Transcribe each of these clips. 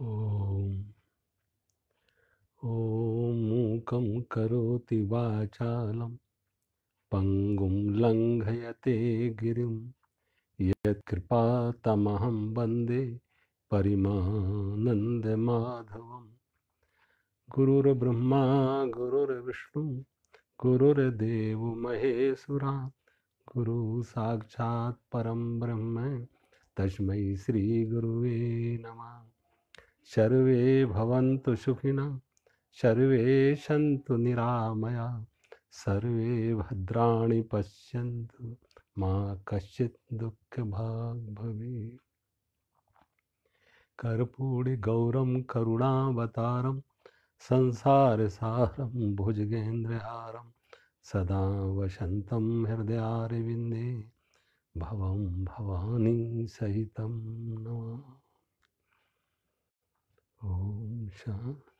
ॐ ॐ मूकं करोति वाचालं पङ्गुं लङ्घयते गिरिं वंदे परिमानंद माधव गुरुर्ब्रह्मा गुरुर्विष्णु गुरुर्देव महेश्वरा गुरु साक्षात् परम ब्रह्म तस्मै गुरुवे नमः सर्वे भवन्तु सुखिना सर्वे सन्तु निरामया सर्वे भद्राणि पश्यन्तु मा कश्चित् दुःखभाग् भवेत् कर्पूरिगौरं करुणावतारं संसारसारं भुजगेन्द्रहारं सदा वसन्तं हृदयारविन्दे भवं भवानी सहितं नमः ओम शांति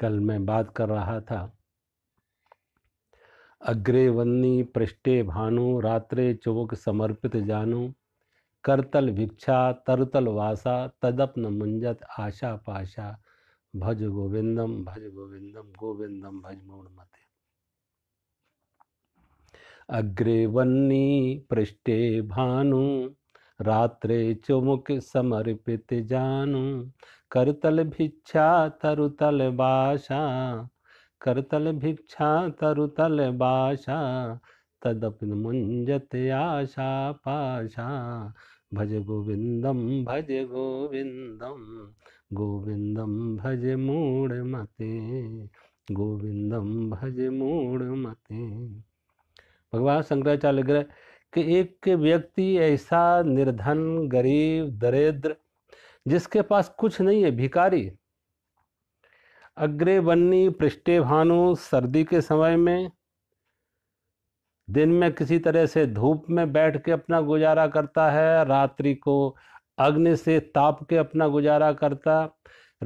कल मैं बात कर रहा था अग्रे वन्नी पृष्ठे भानु रात्रे चौक समर्पित जानु करतल भिक्षा तरतल वासा तदप्न मुंजत आशा पाशा भज गोविंदम भज गोविंदम गोविंदम भज मते अग्रे वन्नी पृष्ठे भानु रात्रे चुमुक समर्पित जानु करतल भिक्षा तरुतल बाशा करतल भिक्षा तरुतल बाशा तदपिन मुंजत आशा पाशा भज गोविंदम भज गोविंदम गोविंदम भज मूढ़मते गोविंदम भज मूढ़मते भगवान शंकराचार्य ग्रह रहा कि एक व्यक्ति ऐसा निर्धन गरीब दरिद्र जिसके पास कुछ नहीं है भिकारी अग्रे बन्नी पृष्ठे भानु सर्दी के समय में दिन में किसी तरह से धूप में बैठ के अपना गुजारा करता है रात्रि को अग्नि से ताप के अपना गुजारा करता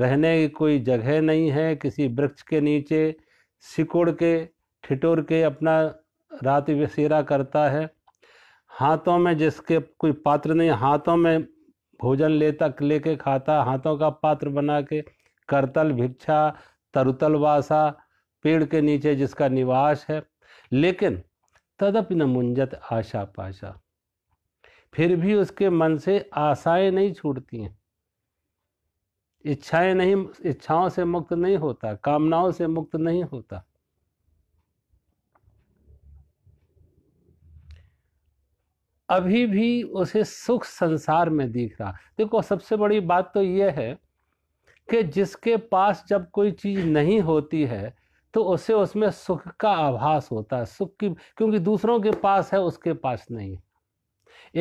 रहने की कोई जगह नहीं है किसी वृक्ष के नीचे सिकुड़ के ठिठोर के अपना रात बसेरा करता है हाथों में जिसके कोई पात्र नहीं हाथों में भोजन लेता लेके खाता हाथों का पात्र बना के करतल भिक्षा तरुतल वासा पेड़ के नीचे जिसका निवास है लेकिन तदप न मुंजत आशा पाशा फिर भी उसके मन से आशाएं नहीं छूटती हैं इच्छाएं नहीं इच्छाओं से मुक्त नहीं होता कामनाओं से मुक्त नहीं होता अभी भी उसे सुख संसार में दिख रहा देखो सबसे बड़ी बात तो यह है कि जिसके पास जब कोई चीज़ नहीं होती है तो उसे उसमें सुख का आभास होता है सुख की क्योंकि दूसरों के पास है उसके पास नहीं है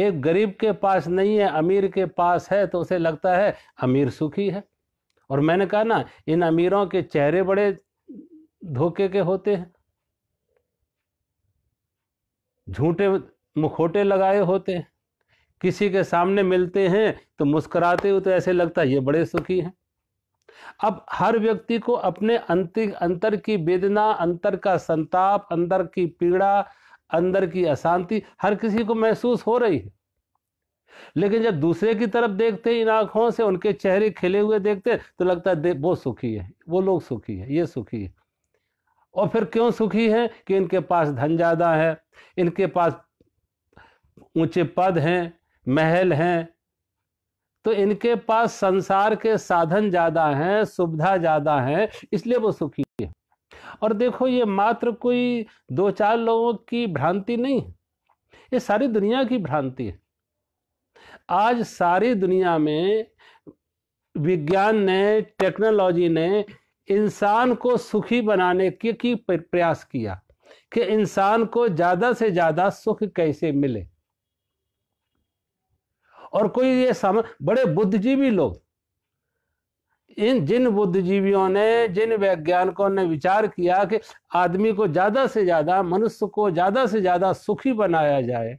एक गरीब के पास नहीं है अमीर के पास है तो उसे लगता है अमीर सुखी है और मैंने कहा ना इन अमीरों के चेहरे बड़े धोखे के होते हैं झूठे मुखोटे लगाए होते हैं किसी के सामने मिलते हैं तो मुस्कुराते हुए तो ऐसे लगता है ये बड़े सुखी हैं अब हर व्यक्ति को अपने अंतिक अंतर की वेदना अंतर का संताप अंदर की पीड़ा अंदर की अशांति हर किसी को महसूस हो रही है लेकिन जब दूसरे की तरफ देखते हैं इन आंखों से उनके चेहरे खिले हुए देखते हैं तो लगता है वो सुखी है वो लोग सुखी है ये सुखी है और फिर क्यों सुखी है कि इनके पास धन ज़्यादा है इनके पास ऊंचे पद हैं महल हैं तो इनके पास संसार के साधन ज़्यादा हैं सुविधा ज़्यादा हैं इसलिए वो सुखी है और देखो ये मात्र कोई दो चार लोगों की भ्रांति नहीं है ये सारी दुनिया की भ्रांति है आज सारी दुनिया में विज्ञान ने टेक्नोलॉजी ने इंसान को सुखी बनाने के की प्रयास किया कि इंसान को ज़्यादा से ज़्यादा सुख कैसे मिले और कोई ये सम बड़े बुद्धिजीवी लोग इन जिन बुद्धिजीवियों ने जिन वैज्ञानिकों ने विचार किया कि आदमी को ज़्यादा से ज़्यादा मनुष्य को ज़्यादा से ज़्यादा सुखी बनाया जाए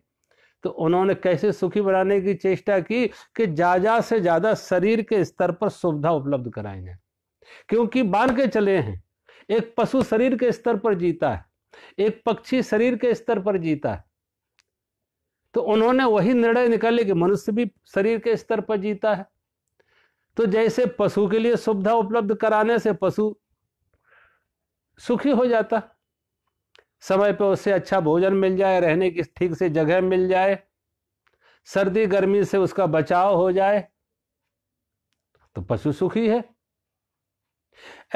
तो उन्होंने कैसे सुखी बनाने की चेष्टा की कि ज़्यादा से ज़्यादा शरीर के स्तर पर सुविधा उपलब्ध कराई जाए क्योंकि बांध के चले हैं एक पशु शरीर के स्तर पर जीता है एक पक्षी शरीर के स्तर पर जीता है तो उन्होंने वही निर्णय निकाले कि मनुष्य भी शरीर के स्तर पर जीता है तो जैसे पशु के लिए सुविधा उपलब्ध कराने से पशु सुखी हो जाता समय पर उससे अच्छा भोजन मिल जाए रहने की ठीक से जगह मिल जाए सर्दी गर्मी से उसका बचाव हो जाए तो पशु सुखी है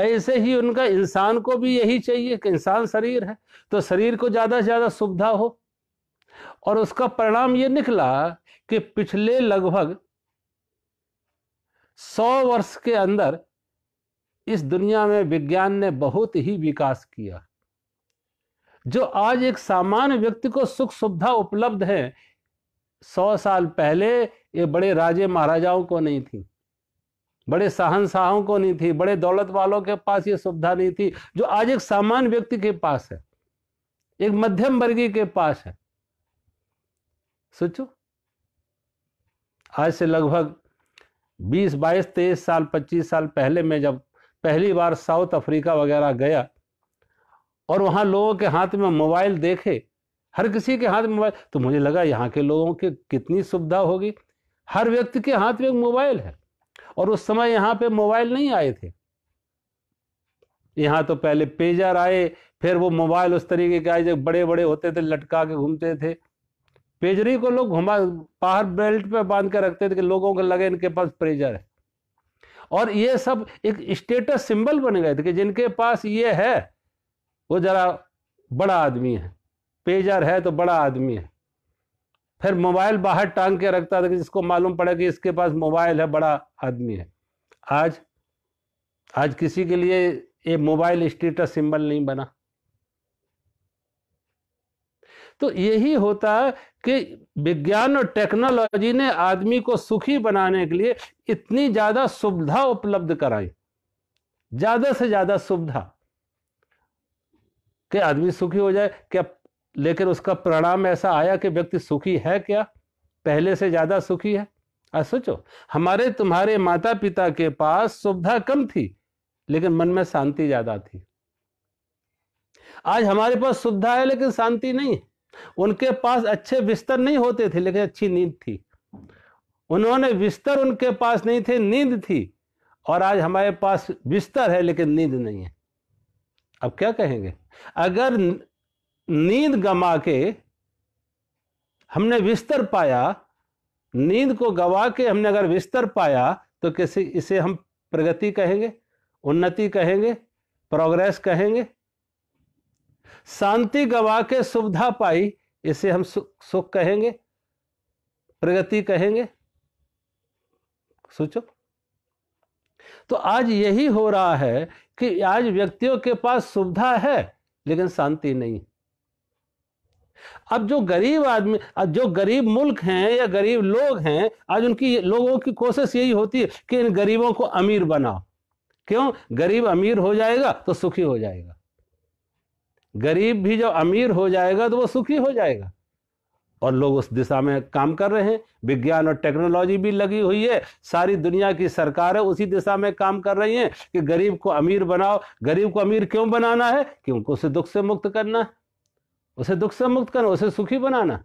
ऐसे ही उनका इंसान को भी यही चाहिए कि इंसान शरीर है तो शरीर को ज्यादा से ज्यादा सुविधा हो और उसका परिणाम यह निकला कि पिछले लगभग सौ वर्ष के अंदर इस दुनिया में विज्ञान ने बहुत ही विकास किया जो आज एक सामान्य व्यक्ति को सुख सुविधा उपलब्ध है सौ साल पहले ये बड़े राजे महाराजाओं को नहीं थी बड़े सहनशाहों को नहीं थी बड़े दौलत वालों के पास ये सुविधा नहीं थी जो आज एक सामान्य व्यक्ति के पास है एक मध्यम वर्गीय के पास है सोचो आज से लगभग 20, 22, 23 साल 25 साल पहले मैं जब पहली बार साउथ अफ्रीका वगैरह गया और वहाँ लोगों के हाथ में मोबाइल देखे हर किसी के हाथ में मोबाइल तो मुझे लगा यहाँ के लोगों की कितनी सुविधा होगी हर व्यक्ति के हाथ में एक मोबाइल है और उस समय यहाँ पे मोबाइल नहीं आए थे यहाँ तो पहले पेजर आए फिर वो मोबाइल उस तरीके के आए जब बड़े बड़े होते थे लटका के घूमते थे पेजरी को लोग घुमा बाहर बेल्ट पे बांध के रखते थे कि लोगों को लगे इनके पास प्रेजर है और ये सब एक स्टेटस सिंबल बन गए थे कि जिनके पास ये है वो जरा बड़ा आदमी है पेजर है तो बड़ा आदमी है फिर मोबाइल बाहर टांग के रखता था कि जिसको मालूम पड़े कि इसके पास मोबाइल है बड़ा आदमी है आज आज किसी के लिए ये मोबाइल स्टेटस सिंबल नहीं बना तो यही होता कि विज्ञान और टेक्नोलॉजी ने आदमी को सुखी बनाने के लिए इतनी ज़्यादा सुविधा उपलब्ध कराई ज़्यादा से ज़्यादा सुविधा कि आदमी सुखी हो जाए क्या लेकिन उसका परिणाम ऐसा आया कि व्यक्ति सुखी है क्या पहले से ज़्यादा सुखी है आज सोचो हमारे तुम्हारे माता पिता के पास सुविधा कम थी लेकिन मन में शांति ज़्यादा थी आज हमारे पास सुविधा है लेकिन शांति नहीं है उनके पास अच्छे बिस्तर नहीं होते थे लेकिन अच्छी नींद थी उन्होंने बिस्तर उनके पास नहीं थे नींद थी और आज हमारे पास बिस्तर है लेकिन नींद नहीं है अब क्या कहेंगे अगर नींद गमा के हमने बिस्तर पाया नींद को गवा के हमने अगर बिस्तर पाया तो किसी इसे हम प्रगति कहेंगे उन्नति कहेंगे प्रोग्रेस कहेंगे शांति गवा के सुविधा पाई इसे हम सुख सुख कहेंगे प्रगति कहेंगे सोचो तो आज यही हो रहा है कि आज व्यक्तियों के पास सुविधा है लेकिन शांति नहीं अब जो गरीब आदमी जो गरीब मुल्क हैं या गरीब लोग हैं आज उनकी लोगों की कोशिश यही होती है कि इन गरीबों को अमीर बनाओ क्यों गरीब अमीर हो जाएगा तो सुखी हो जाएगा गरीब भी जब अमीर हो जाएगा तो वो सुखी हो जाएगा और लोग उस दिशा में काम कर रहे हैं विज्ञान और टेक्नोलॉजी भी लगी हुई है सारी दुनिया की सरकारें उसी दिशा में काम कर रही हैं कि गरीब को अमीर बनाओ गरीब को अमीर क्यों बनाना है क्योंकि उसे दुख से मुक्त करना है उसे दुख से मुक्त करना उसे सुखी बनाना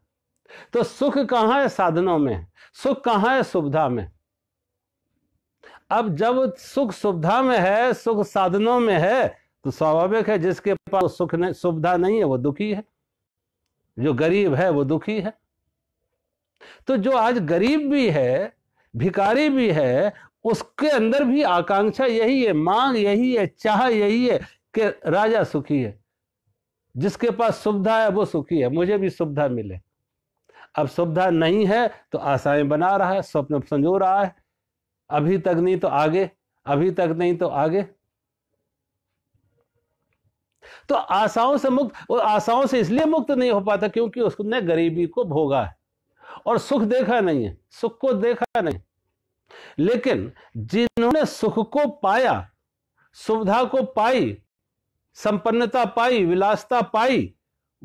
तो सुख कहाँ है साधनों में सुख कहाँ है सुविधा में अब जब सुख सुविधा में है सुख साधनों में है तो स्वाभाविक है जिसके पास सुख नहीं सुविधा नहीं है वो दुखी है जो गरीब है वो दुखी है तो जो आज गरीब भी है भिकारी भी है उसके अंदर भी आकांक्षा यही है मांग यही है चाह यही है कि राजा सुखी है जिसके पास सुविधा है वो सुखी है मुझे भी सुविधा मिले अब सुविधा नहीं है तो आशाएं बना रहा है स्वप्न संजो रहा है अभी तक नहीं तो आगे अभी तक नहीं तो आगे तो आशाओं से मुक्त वो आशाओं से इसलिए मुक्त नहीं हो पाता क्योंकि उसने गरीबी को भोगा है और सुख देखा नहीं है सुख को देखा नहीं लेकिन जिन्होंने सुख को पाया सुविधा को पाई संपन्नता पाई विलासता पाई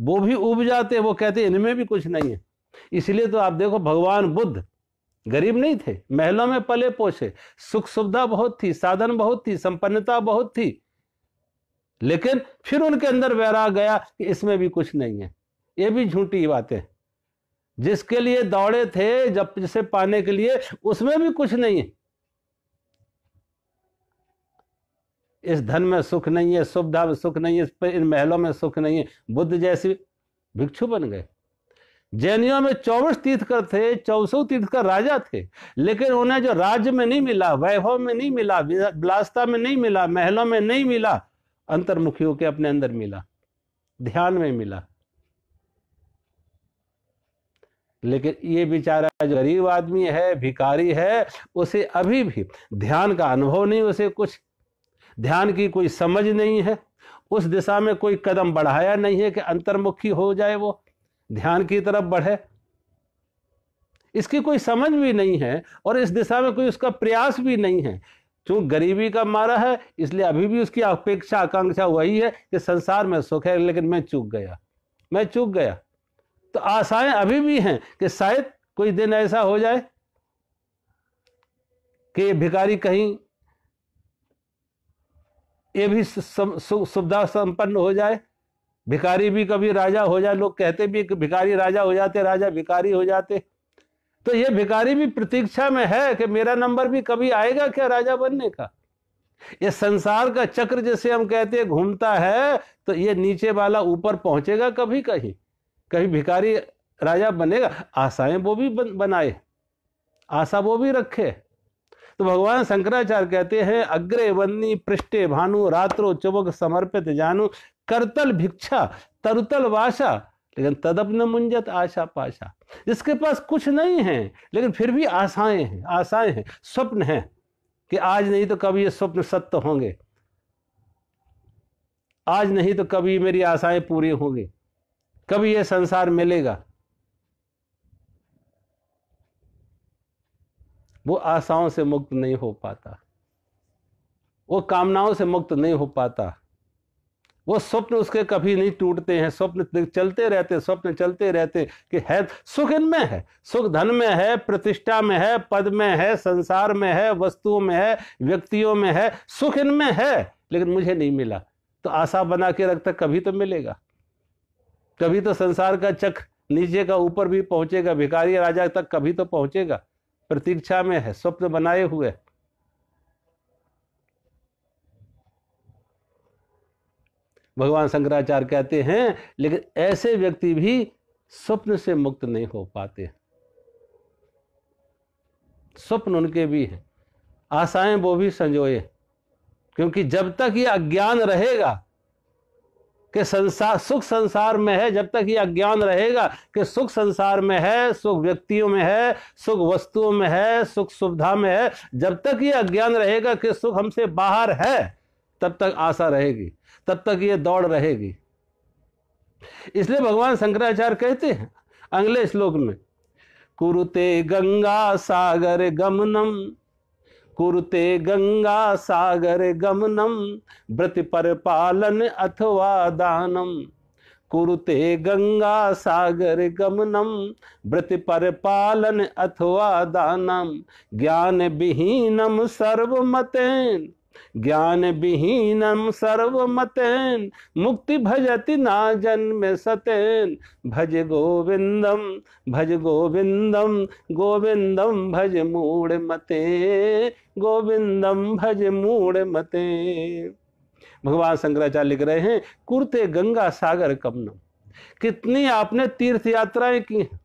वो भी उब जाते वो कहते इनमें भी कुछ नहीं है इसलिए तो आप देखो भगवान बुद्ध गरीब नहीं थे महलों में पले पोछे सुख सुविधा बहुत थी साधन बहुत थी संपन्नता बहुत थी लेकिन फिर उनके अंदर वैराग गया कि इसमें भी कुछ नहीं है ये भी झूठी बातें जिसके लिए दौड़े थे जब जिसे पाने के लिए उसमें भी कुछ नहीं है इस धन में सुख नहीं है सुविधा में सुख नहीं है इन महलों में सुख नहीं है बुद्ध जैसे भिक्षु बन गए जैनियों में चौबीस तीर्थ कर थे तीर्थ का राजा थे लेकिन उन्हें जो राज्य में नहीं मिला वैभव में नहीं मिला विलासता में नहीं मिला महलों में नहीं मिला अंतर्मुखी होकर अपने अंदर मिला ध्यान में मिला लेकिन ये बेचारा जो गरीब आदमी है भिकारी है उसे अभी भी ध्यान का अनुभव नहीं उसे कुछ ध्यान की कोई समझ नहीं है उस दिशा में कोई कदम बढ़ाया नहीं है कि अंतर्मुखी हो जाए वो ध्यान की तरफ बढ़े इसकी कोई समझ भी नहीं है और इस दिशा में कोई उसका प्रयास भी नहीं है क्यों गरीबी का मारा है इसलिए अभी भी उसकी अपेक्षा आकांक्षा वही है कि संसार में सुख है लेकिन मैं चूक गया मैं चूक गया तो आशाएं अभी भी हैं कि शायद कोई दिन ऐसा हो जाए कि भिखारी कहीं ये भी सुविधा संपन्न हो जाए भिखारी भी कभी राजा हो जाए लोग कहते भी कि भिखारी राजा हो जाते राजा भिखारी हो जाते तो ये भिकारी भी प्रतीक्षा में है कि मेरा नंबर भी कभी आएगा क्या राजा बनने का ये संसार का चक्र जैसे हम कहते हैं घूमता है तो ये नीचे वाला ऊपर पहुंचेगा कभी कहीं कहीं भिकारी राजा बनेगा आशाएं वो भी बन, बनाए आशा वो भी रखे तो भगवान शंकराचार्य कहते हैं अग्रे वन्नी पृष्ठे भानु रात्रो चुबक समर्पित जानु करतल भिक्षा तरुतल वाशा लेकिन तदप न मुंजत आशा पाशा जिसके पास कुछ नहीं है लेकिन फिर भी आशाएं हैं आशाएं हैं स्वप्न है कि आज नहीं तो कभी ये स्वप्न सत्य होंगे आज नहीं तो कभी मेरी आशाएं पूरी होंगी कभी ये संसार मिलेगा वो आशाओं से मुक्त नहीं हो पाता वो कामनाओं से मुक्त नहीं हो पाता वो स्वप्न उसके कभी नहीं टूटते हैं स्वप्न चलते रहते स्वप्न चलते रहते कि है सुख इनमें है सुख धन में है प्रतिष्ठा में है पद में है संसार में है वस्तुओं में है व्यक्तियों में है सुख इनमें है लेकिन मुझे नहीं मिला तो आशा बना के रखता कभी तो मिलेगा कभी तो संसार का चक्र नीचे का ऊपर भी पहुंचेगा भिकारी राजा तक कभी तो पहुंचेगा प्रतीक्षा में है स्वप्न बनाए हुए है भगवान शंकराचार्य कहते हैं लेकिन ऐसे व्यक्ति भी स्वप्न से मुक्त नहीं हो पाते स्वप्न उनके भी हैं आशाएं वो भी संजोए क्योंकि जब तक ये अज्ञान रहेगा कि संसार सुख संसार में है जब तक ये अज्ञान रहेगा कि सुख संसार में है सुख व्यक्तियों में है सुख वस्तुओं में है सुख सुविधा में है जब तक ये अज्ञान रहेगा कि सुख हमसे बाहर है तब तक आशा रहेगी तब तक ये दौड़ रहेगी इसलिए भगवान शंकराचार्य कहते हैं अगले श्लोक में कुरुते गंगा सागर गमनम कुरुते गंगा सागर गमनम व्रत पर पालन अथवा दानम कुरुते गंगा सागर गमनम व्रत पर पालन अथवा दानम ज्ञान विहीनम सर्वमतेन ज्ञान विहीनम सर्वमतेन मुक्ति भजति ना जन्म सतेन भज गोविंदम भज गोविंदम गोविंदम भज मूढ़ मते गोविंदम भज मूढ़ मते भगवान शंकराचार्य लिख रहे हैं कुर्ते गंगा सागर कमनम कितनी आपने तीर्थ यात्राएं की हैं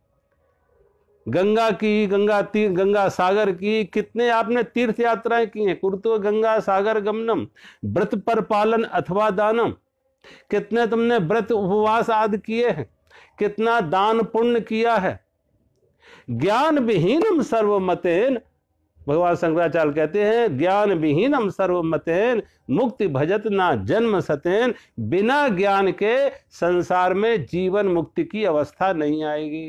गंगा की गंगा तीर गंगा सागर की कितने आपने तीर्थ यात्राएं की हैं कुर्तो गंगा सागर गमनम व्रत पर पालन अथवा दानम कितने तुमने व्रत उपवास आदि किए हैं कितना दान पुण्य किया है ज्ञान विहीनम सर्वमतेन भगवान शंकराचार्य कहते हैं ज्ञान विहीनम सर्वमतेन मुक्ति भजत ना जन्म सतेन बिना ज्ञान के संसार में जीवन मुक्ति की अवस्था नहीं आएगी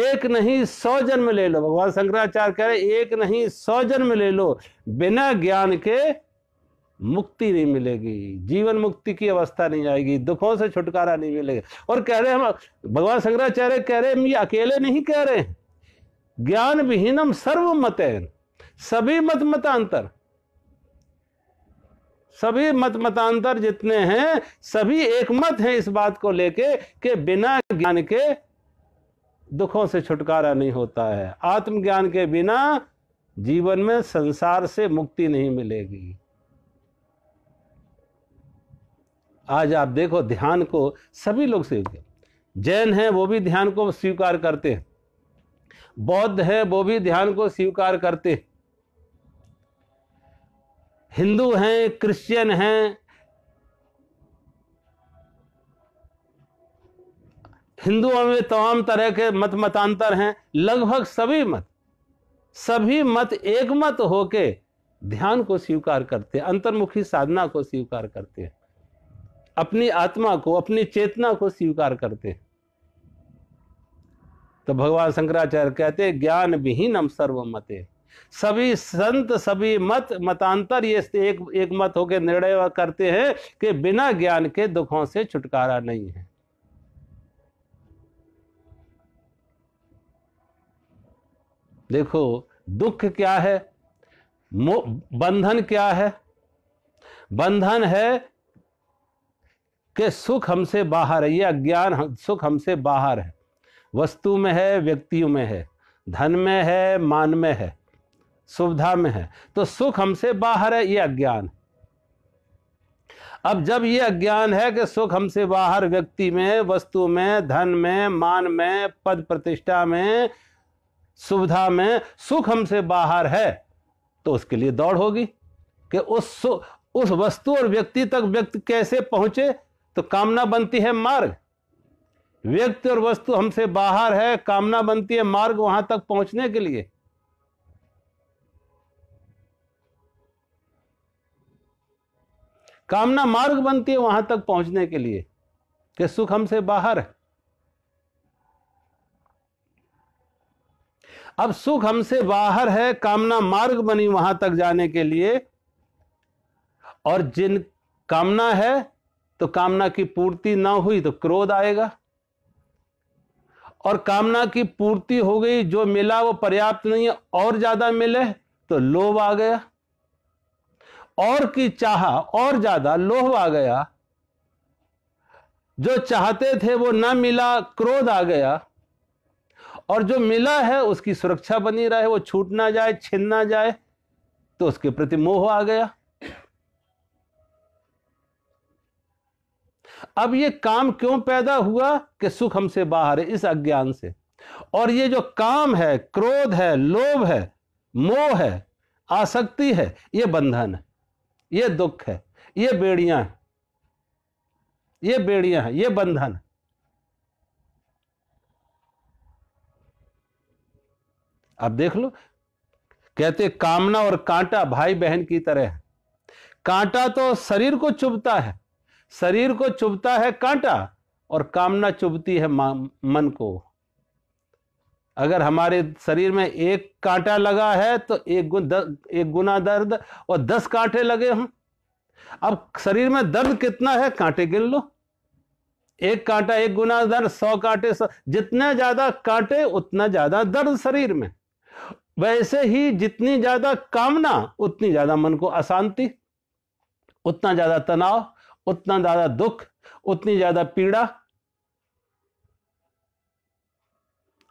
एक नहीं सौ जन्म ले लो भगवान शंकराचार्य कह रहे एक नहीं सौ जन्म ले लो बिना ज्ञान के मुक्ति नहीं मिलेगी जीवन मुक्ति की अवस्था नहीं आएगी दुखों से छुटकारा नहीं मिलेगा और कह रहे हम भगवान शंकराचार्य कह रहे हम ये अकेले नहीं कह रहे ज्ञान विहीनम सर्व मत सभी मत मतांतर सभी मत मतांतर जितने हैं सभी एक मत हैं इस बात को लेके कि बिना ज्ञान के दुखों से छुटकारा नहीं होता है आत्मज्ञान के बिना जीवन में संसार से मुक्ति नहीं मिलेगी आज आप देखो ध्यान को सभी लोग स्वीकार जैन हैं वो भी ध्यान को स्वीकार करते हैं बौद्ध है वो भी ध्यान को स्वीकार करते हिंदू हैं क्रिश्चियन हैं हिंदुओं में तमाम तरह के मत मतांतर हैं लगभग सभी मत सभी मत एक मत होके ध्यान को स्वीकार करते हैं अंतर्मुखी साधना को स्वीकार करते हैं अपनी आत्मा को अपनी चेतना को स्वीकार करते हैं तो भगवान शंकराचार्य कहते हैं ज्ञान विहीन हम सर्व मते सभी संत सभी मत मतांतर ये एक एक मत होकर निर्णय करते हैं कि बिना ज्ञान के दुखों से छुटकारा नहीं है देखो दुख क्या है बंधन क्या है बंधन है कि सुख हमसे बाहर है ये अज्ञान सुख हमसे बाहर है वस्तु में है व्यक्तियों में है धन में है मान में है सुविधा में है तो सुख हमसे बाहर है ये अज्ञान अब जब ये अज्ञान है कि सुख हमसे बाहर व्यक्ति में वस्तु में धन में मान में पद प्रतिष्ठा में सुविधा में सुख हमसे बाहर है तो उसके लिए दौड़ होगी कि उस उस वस्तु और व्यक्ति तक व्यक्ति कैसे पहुंचे तो कामना बनती है मार्ग व्यक्ति और वस्तु हमसे बाहर है कामना बनती है मार्ग वहां तक पहुंचने के लिए कामना मार्ग बनती है वहां तक पहुंचने के लिए कि सुख हमसे बाहर है अब सुख हमसे बाहर है कामना मार्ग बनी वहां तक जाने के लिए और जिन कामना है तो कामना की पूर्ति ना हुई तो क्रोध आएगा और कामना की पूर्ति हो गई जो मिला वो पर्याप्त नहीं है और ज्यादा मिले तो लोभ आ गया और की चाह और ज्यादा लोभ आ गया जो चाहते थे वो ना मिला क्रोध आ गया और जो मिला है उसकी सुरक्षा बनी रहे वो छूट ना जाए छिन ना जाए तो उसके प्रति मोह आ गया अब ये काम क्यों पैदा हुआ कि सुख हमसे बाहर है इस अज्ञान से और ये जो काम है क्रोध है लोभ है मोह है आसक्ति है ये बंधन है ये दुख है ये बेड़ियां हैं ये बेड़ियां हैं ये बंधन है अब देख लो कहते कामना और कांटा भाई बहन की तरह है कांटा तो शरीर को चुभता है शरीर को चुभता है कांटा और कामना चुभती है मन को अगर हमारे शरीर में एक कांटा लगा है तो एक गुण द, एक गुना दर्द और दस कांटे लगे हों अब शरीर में दर्द कितना है कांटे गिन लो एक कांटा एक गुना दर्द सौ कांटे सौ जितने ज्यादा कांटे उतना ज्यादा दर्द शरीर में वैसे ही जितनी ज्यादा कामना उतनी ज्यादा मन को अशांति उतना ज्यादा तनाव उतना ज्यादा दुख उतनी ज्यादा पीड़ा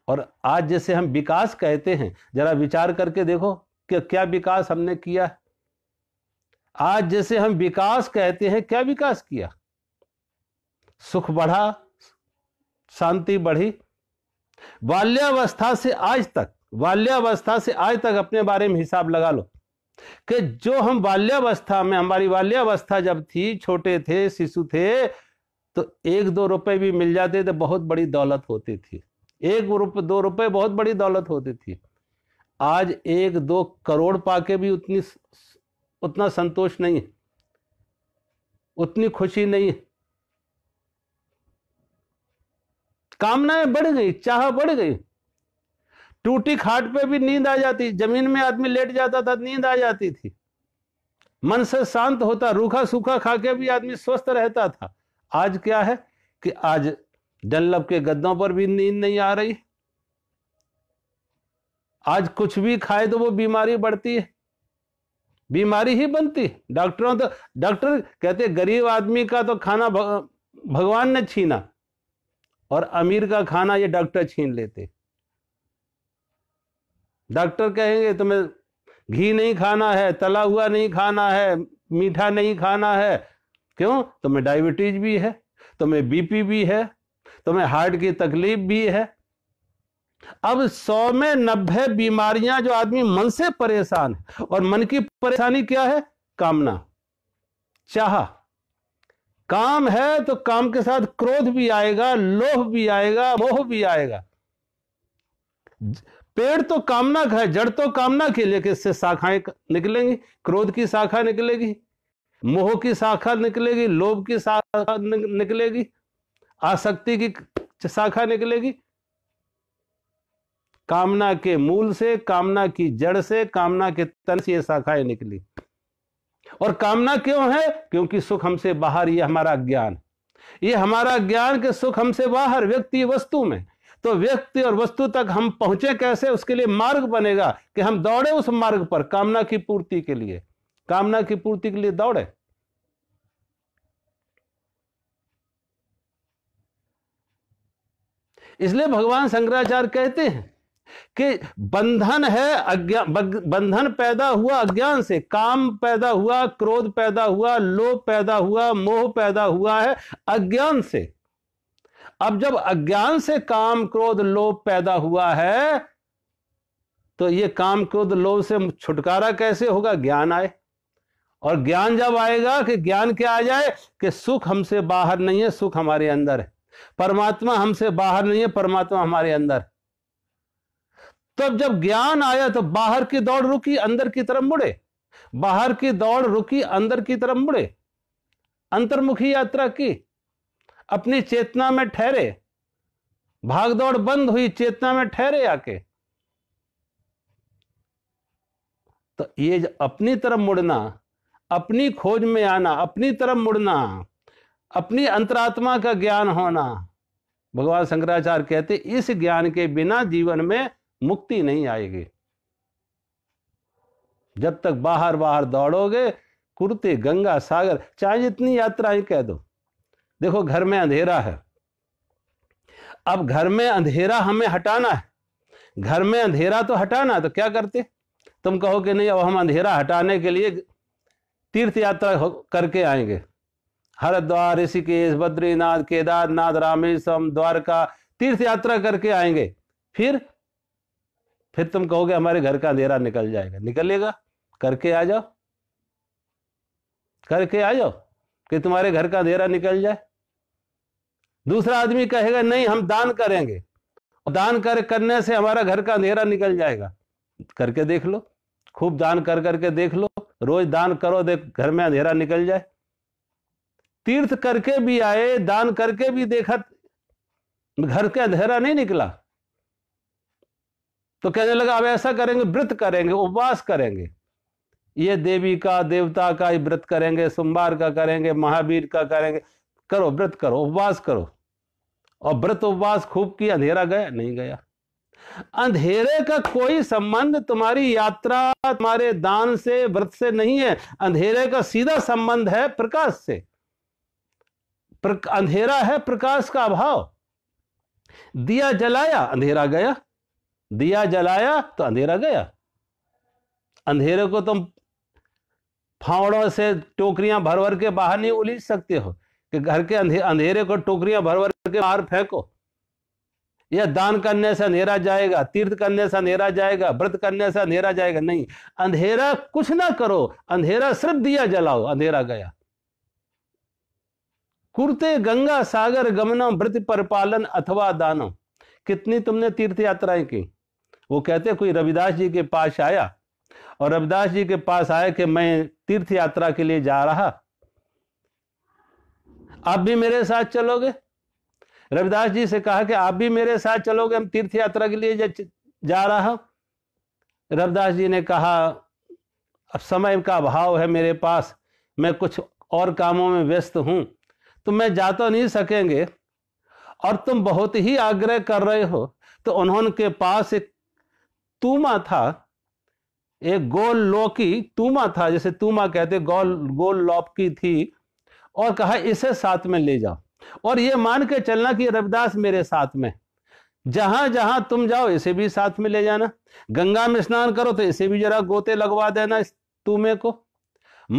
और आज जैसे हम विकास कहते हैं जरा विचार करके देखो कि क्या विकास हमने किया आज जैसे हम विकास कहते हैं क्या विकास किया सुख बढ़ा शांति बढ़ी बाल्यावस्था से आज तक बाल्यावस्था से आज तक अपने बारे में हिसाब लगा लो कि जो हम बाल्यावस्था में हमारी बाल्यावस्था जब थी छोटे थे शिशु थे तो एक दो रुपए भी मिल जाते तो बहुत बड़ी दौलत होती थी एक रुप, दो रुपए बहुत बड़ी दौलत होती थी आज एक दो करोड़ पाके भी उतनी उतना संतोष नहीं है उतनी खुशी नहीं है कामनाएं बढ़ गई चाह बढ़ गई टूटी खाट पे भी नींद आ जाती जमीन में आदमी लेट जाता था नींद आ जाती थी मन से शांत होता रूखा सूखा खा के भी आदमी स्वस्थ रहता था आज क्या है कि आज डल्लभ के गद्दों पर भी नींद नहीं आ रही आज कुछ भी खाए तो वो बीमारी बढ़ती है बीमारी ही बनती डॉक्टरों तो डॉक्टर कहते गरीब आदमी का तो खाना भगवान ने छीना और अमीर का खाना ये डॉक्टर छीन लेते डॉक्टर कहेंगे तुम्हें घी नहीं खाना है तला हुआ नहीं खाना है मीठा नहीं खाना है क्यों तुम्हें डायबिटीज भी है तुम्हें बीपी भी है तुम्हें हार्ट की तकलीफ भी है अब सौ में नब्बे बीमारियां जो आदमी मन से परेशान है और मन की परेशानी क्या है कामना चाह काम है तो काम के साथ क्रोध भी आएगा लोह भी आएगा मोह भी आएगा पेड़ तो कामना का है जड़ तो कामना की लेकिन इससे शाखाएं निकलेंगी क्रोध की शाखा निकलेगी मोह की शाखा निकलेगी लोभ की शाखा निकलेगी आसक्ति की शाखा निकलेगी कामना के मूल से कामना की जड़ से कामना के तन से ये शाखाएं निकली और कामना क्यों है क्योंकि सुख हमसे बाहर ये हमारा ज्ञान ये हमारा ज्ञान के सुख हमसे बाहर व्यक्ति वस्तु में तो व्यक्ति और वस्तु तक हम पहुंचे कैसे उसके लिए मार्ग बनेगा कि हम दौड़े उस मार्ग पर कामना की पूर्ति के लिए कामना की पूर्ति के लिए दौड़े इसलिए भगवान शंकराचार्य कहते हैं कि बंधन है अज्ञान बंधन पैदा हुआ अज्ञान से काम पैदा हुआ क्रोध पैदा हुआ लोभ पैदा हुआ मोह पैदा हुआ है अज्ञान से अब जब अज्ञान से काम क्रोध लोभ पैदा हुआ है तो ये काम क्रोध लोभ से छुटकारा कैसे होगा ज्ञान आए और ज्ञान जब आएगा कि ज्ञान क्या आ जाए कि सुख हमसे बाहर नहीं है सुख हमारे अंदर है परमात्मा हमसे बाहर नहीं है परमात्मा हमारे अंदर तब जब ज्ञान आया तो बाहर की दौड़ रुकी अंदर की तरफ मुड़े बाहर की दौड़ रुकी अंदर की तरफ मुड़े अंतर्मुखी यात्रा की अपनी चेतना में ठहरे भागदौड़ बंद हुई चेतना में ठहरे आके तो ये अपनी तरफ मुड़ना अपनी खोज में आना अपनी तरफ मुड़ना अपनी अंतरात्मा का ज्ञान होना भगवान शंकराचार्य कहते इस ज्ञान के बिना जीवन में मुक्ति नहीं आएगी जब तक बाहर बाहर दौड़ोगे कुर्ते गंगा सागर चाहे जितनी यात्राएं कह दो देखो घर में अंधेरा है अब घर में अंधेरा हमें हटाना है घर में अंधेरा तो हटाना तो क्या करते तुम कहो कि नहीं अब हम अंधेरा हटाने के लिए तीर्थ यात्रा करके आएंगे हरिद्वार ऋषिकेश बद्रीनाथ केदारनाथ रामेश्वरम द्वारका तीर्थ यात्रा करके आएंगे फिर फिर तुम कहोगे हमारे घर का अंधेरा निकल जाएगा निकलेगा करके आ जाओ करके आ जाओ कि तुम्हारे घर का अंधेरा निकल जाए दूसरा आदमी कहेगा नहीं हम दान करेंगे दान कर करने से हमारा घर का अंधेरा निकल जाएगा करके देख लो खूब दान कर करके देख लो रोज दान करो देख घर में अंधेरा निकल जाए तीर्थ करके भी आए दान करके भी देखा घर के अंधेरा नहीं निकला तो कहने लगा अब ऐसा करेंगे व्रत करेंगे उपवास करेंगे ये देवी का देवता का व्रत करेंगे सोमवार का करेंगे महावीर का करेंगे करो व्रत करो उपवास करो और व्रत उपवास खूब किया अंधेरा गया नहीं गया अंधेरे का कोई संबंध तुम्हारी यात्रा तुम्हारे दान से व्रत से नहीं है अंधेरे का सीधा संबंध है प्रकाश से अंधेरा है प्रकाश का अभाव दिया जलाया अंधेरा गया दिया जलाया तो अंधेरा गया अंधेरे को तुम फावड़ों से टोकरियां भर भर के बाहर नहीं उलझ सकते हो कि घर के अंधे, अंधेरे को टोकरियां भर भर के बाहर फेंको या दान करने से अंधेरा जाएगा तीर्थ करने से अंधेरा जाएगा व्रत करने से अंधेरा जाएगा नहीं अंधेरा कुछ ना करो अंधेरा सिर्फ दिया जलाओ अंधेरा गया कुर्ते गंगा सागर गमनम व्रत परपालन अथवा दानम कितनी तुमने तीर्थ यात्राएं की वो कहते कोई रविदास जी के पास आया और रविदास जी के पास आया कि मैं तीर्थ यात्रा के लिए जा रहा आप भी मेरे साथ चलोगे रविदास जी से कहा कि आप भी मेरे साथ चलोगे हम तीर्थ यात्रा के लिए जा रहा हूं रविदास जी ने कहा अब समय का अभाव है मेरे पास मैं कुछ और कामों में व्यस्त हूं तो मैं जा तो नहीं सकेंगे और तुम बहुत ही आग्रह कर रहे हो तो उन्होंने के पास एक तूमा था एक गोल लोकी तूमा था जैसे तूमा कहते गोल गोल लॉप थी और कहा इसे साथ में ले जाओ और ये मान के चलना कि रविदास मेरे साथ में जहां जहां तुम जाओ इसे भी साथ में ले जाना गंगा में स्नान करो तो इसे भी जरा गोते लगवा देना इस तुम्हें को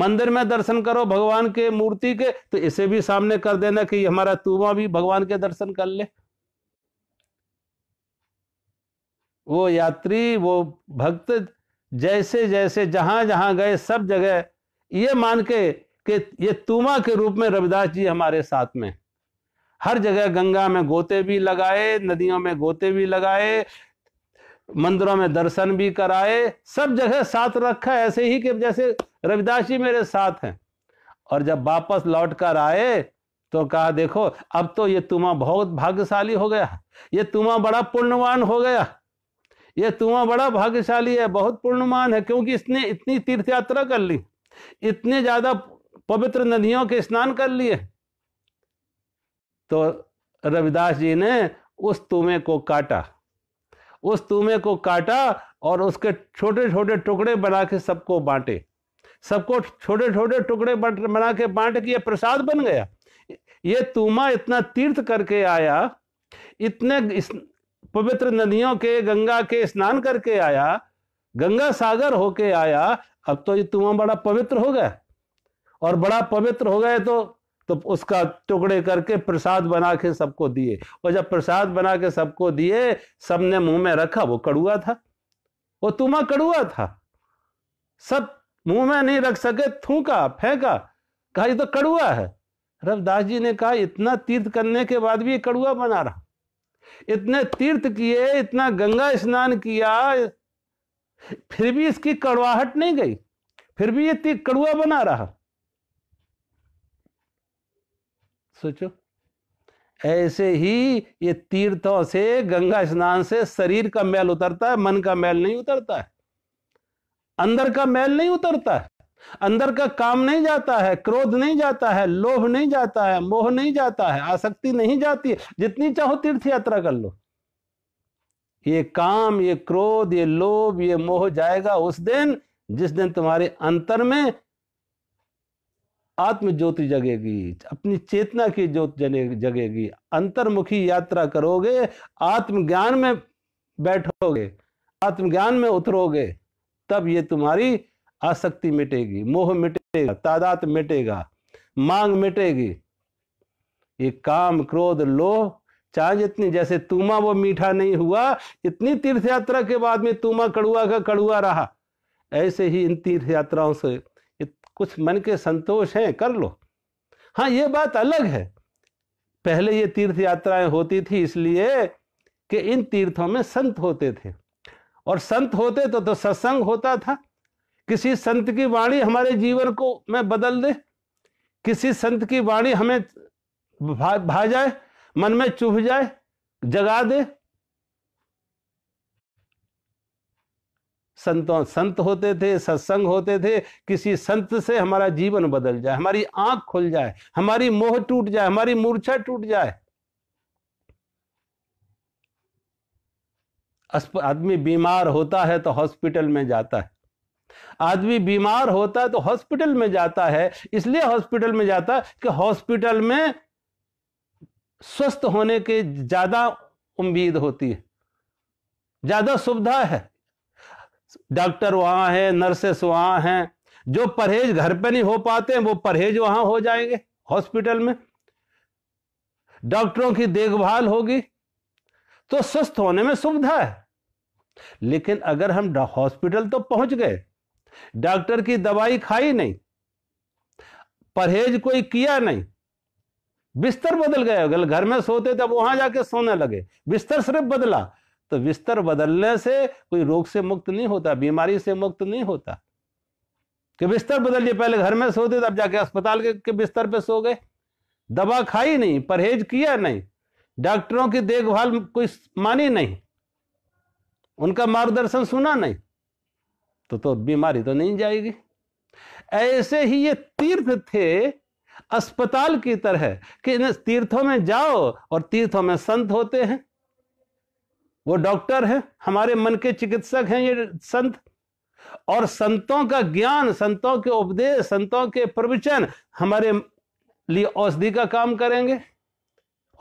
मंदिर में दर्शन करो भगवान के मूर्ति के तो इसे भी सामने कर देना कि हमारा तुमा भी भगवान के दर्शन कर ले वो यात्री वो भक्त जैसे जैसे जहां जहां गए सब जगह ये मान के कि ये तुमा के रूप में रविदास जी हमारे साथ में हर जगह गंगा में गोते भी लगाए नदियों में गोते भी लगाए मंदिरों में दर्शन भी कराए सब जगह साथ रखा ऐसे ही कि जैसे रविदास जी मेरे साथ हैं और जब वापस लौट कर आए तो कहा देखो अब तो ये तुमा बहुत भाग्यशाली हो गया ये तुमा बड़ा पुण्यवान हो गया ये तुमा बड़ा भाग्यशाली है बहुत पुण्यवान है क्योंकि इसने इतनी तीर्थ यात्रा कर ली इतने ज्यादा पवित्र नदियों के स्नान कर लिए तो रविदास जी ने उस तूमे को काटा उस तूमे को काटा और उसके छोटे छोटे टुकड़े बना के सबको बांटे सबको छोटे छोटे टुकड़े बना के बांट के ये प्रसाद बन गया ये तूमा इतना तीर्थ करके आया इतने पवित्र नदियों के गंगा के स्नान करके आया गंगा सागर होके आया अब तो ये तूमा बड़ा पवित्र हो गया और बड़ा पवित्र हो गए तो तो उसका टुकड़े करके प्रसाद बना के सबको दिए और जब प्रसाद बना के सबको दिए सबने मुंह में रखा वो कड़ुआ था वो तुमा कड़ुआ था सब मुंह में नहीं रख सके थूका फेंका कहा ये तो कड़ुआ है रविदास जी ने कहा इतना तीर्थ करने के बाद भी ये कड़ुआ बना रहा इतने तीर्थ किए इतना गंगा स्नान किया फिर भी इसकी कड़वाहट नहीं गई फिर भी ये कड़ुआ बना रहा सोचो ऐसे ही ये तीर्थों से गंगा स्नान से शरीर का मैल उतरता है मन का मैल नहीं उतरता है अंदर का मैल नहीं उतरता है अंदर का काम नहीं जाता है क्रोध नहीं जाता है लोभ नहीं जाता है मोह नहीं जाता है आसक्ति नहीं जाती है जितनी चाहो तीर्थ यात्रा कर लो ये काम ये क्रोध ये लोभ ये मोह जाएगा उस दिन जिस दिन तुम्हारे अंतर में आत्म ज्योति जगेगी अपनी चेतना की ज्योति जगेगी अंतर्मुखी यात्रा करोगे आत्मज्ञान में बैठोगे आत्मज्ञान में उतरोगे तब ये तुम्हारी आसक्ति मिटेगी मोह मिटेगा तादात मिटेगा मांग मिटेगी ये काम क्रोध लोह चाहे जितनी जैसे तुमा वो मीठा नहीं हुआ इतनी तीर्थ यात्रा के बाद में तुमा कड़ुआ का कड़ुआ रहा ऐसे ही इन तीर्थ यात्राओं से कुछ मन के संतोष हैं कर लो हाँ ये बात अलग है पहले ये तीर्थ यात्राएं होती थी इसलिए कि इन तीर्थों में संत होते थे और संत होते तो तो सत्संग होता था किसी संत की वाणी हमारे जीवन को में बदल दे किसी संत की वाणी हमें भा, भा जाए मन में चुभ जाए जगा दे संतों संत होते थे सत्संग होते थे किसी संत से हमारा जीवन बदल जाए हमारी आंख खुल जाए हमारी मोह टूट जाए हमारी मूर्छा टूट जाए आदमी बीमार होता है तो हॉस्पिटल में जाता है आदमी बीमार होता है तो हॉस्पिटल में जाता है इसलिए हॉस्पिटल में जाता है कि हॉस्पिटल में स्वस्थ होने के ज्यादा उम्मीद होती है ज्यादा सुविधा है डॉक्टर वहाँ है नर्सेस वहाँ हैं जो परहेज घर पे नहीं हो पाते हैं वो परहेज वहाँ हो जाएंगे हॉस्पिटल में डॉक्टरों की देखभाल होगी तो स्वस्थ होने में सुविधा है लेकिन अगर हम हॉस्पिटल तो पहुंच गए डॉक्टर की दवाई खाई नहीं परहेज कोई किया नहीं बिस्तर बदल गए अगर घर में सोते तब वहां जाके सोने लगे बिस्तर सिर्फ बदला तो बिस्तर बदलने से कोई रोग से मुक्त नहीं होता बीमारी से मुक्त नहीं होता कि बिस्तर बदलिए पहले घर में सोते तब जाके अस्पताल के, के बिस्तर पे सो गए दवा खाई नहीं परहेज किया नहीं डॉक्टरों की देखभाल कोई मानी नहीं उनका मार्गदर्शन सुना नहीं तो तो बीमारी तो नहीं जाएगी ऐसे ही ये तीर्थ थे अस्पताल की तरह कि इन तीर्थों में जाओ और तीर्थों में संत होते हैं वो डॉक्टर हैं हमारे मन के चिकित्सक हैं ये संत और संतों का ज्ञान संतों के उपदेश संतों के प्रवचन हमारे लिए औषधि का काम करेंगे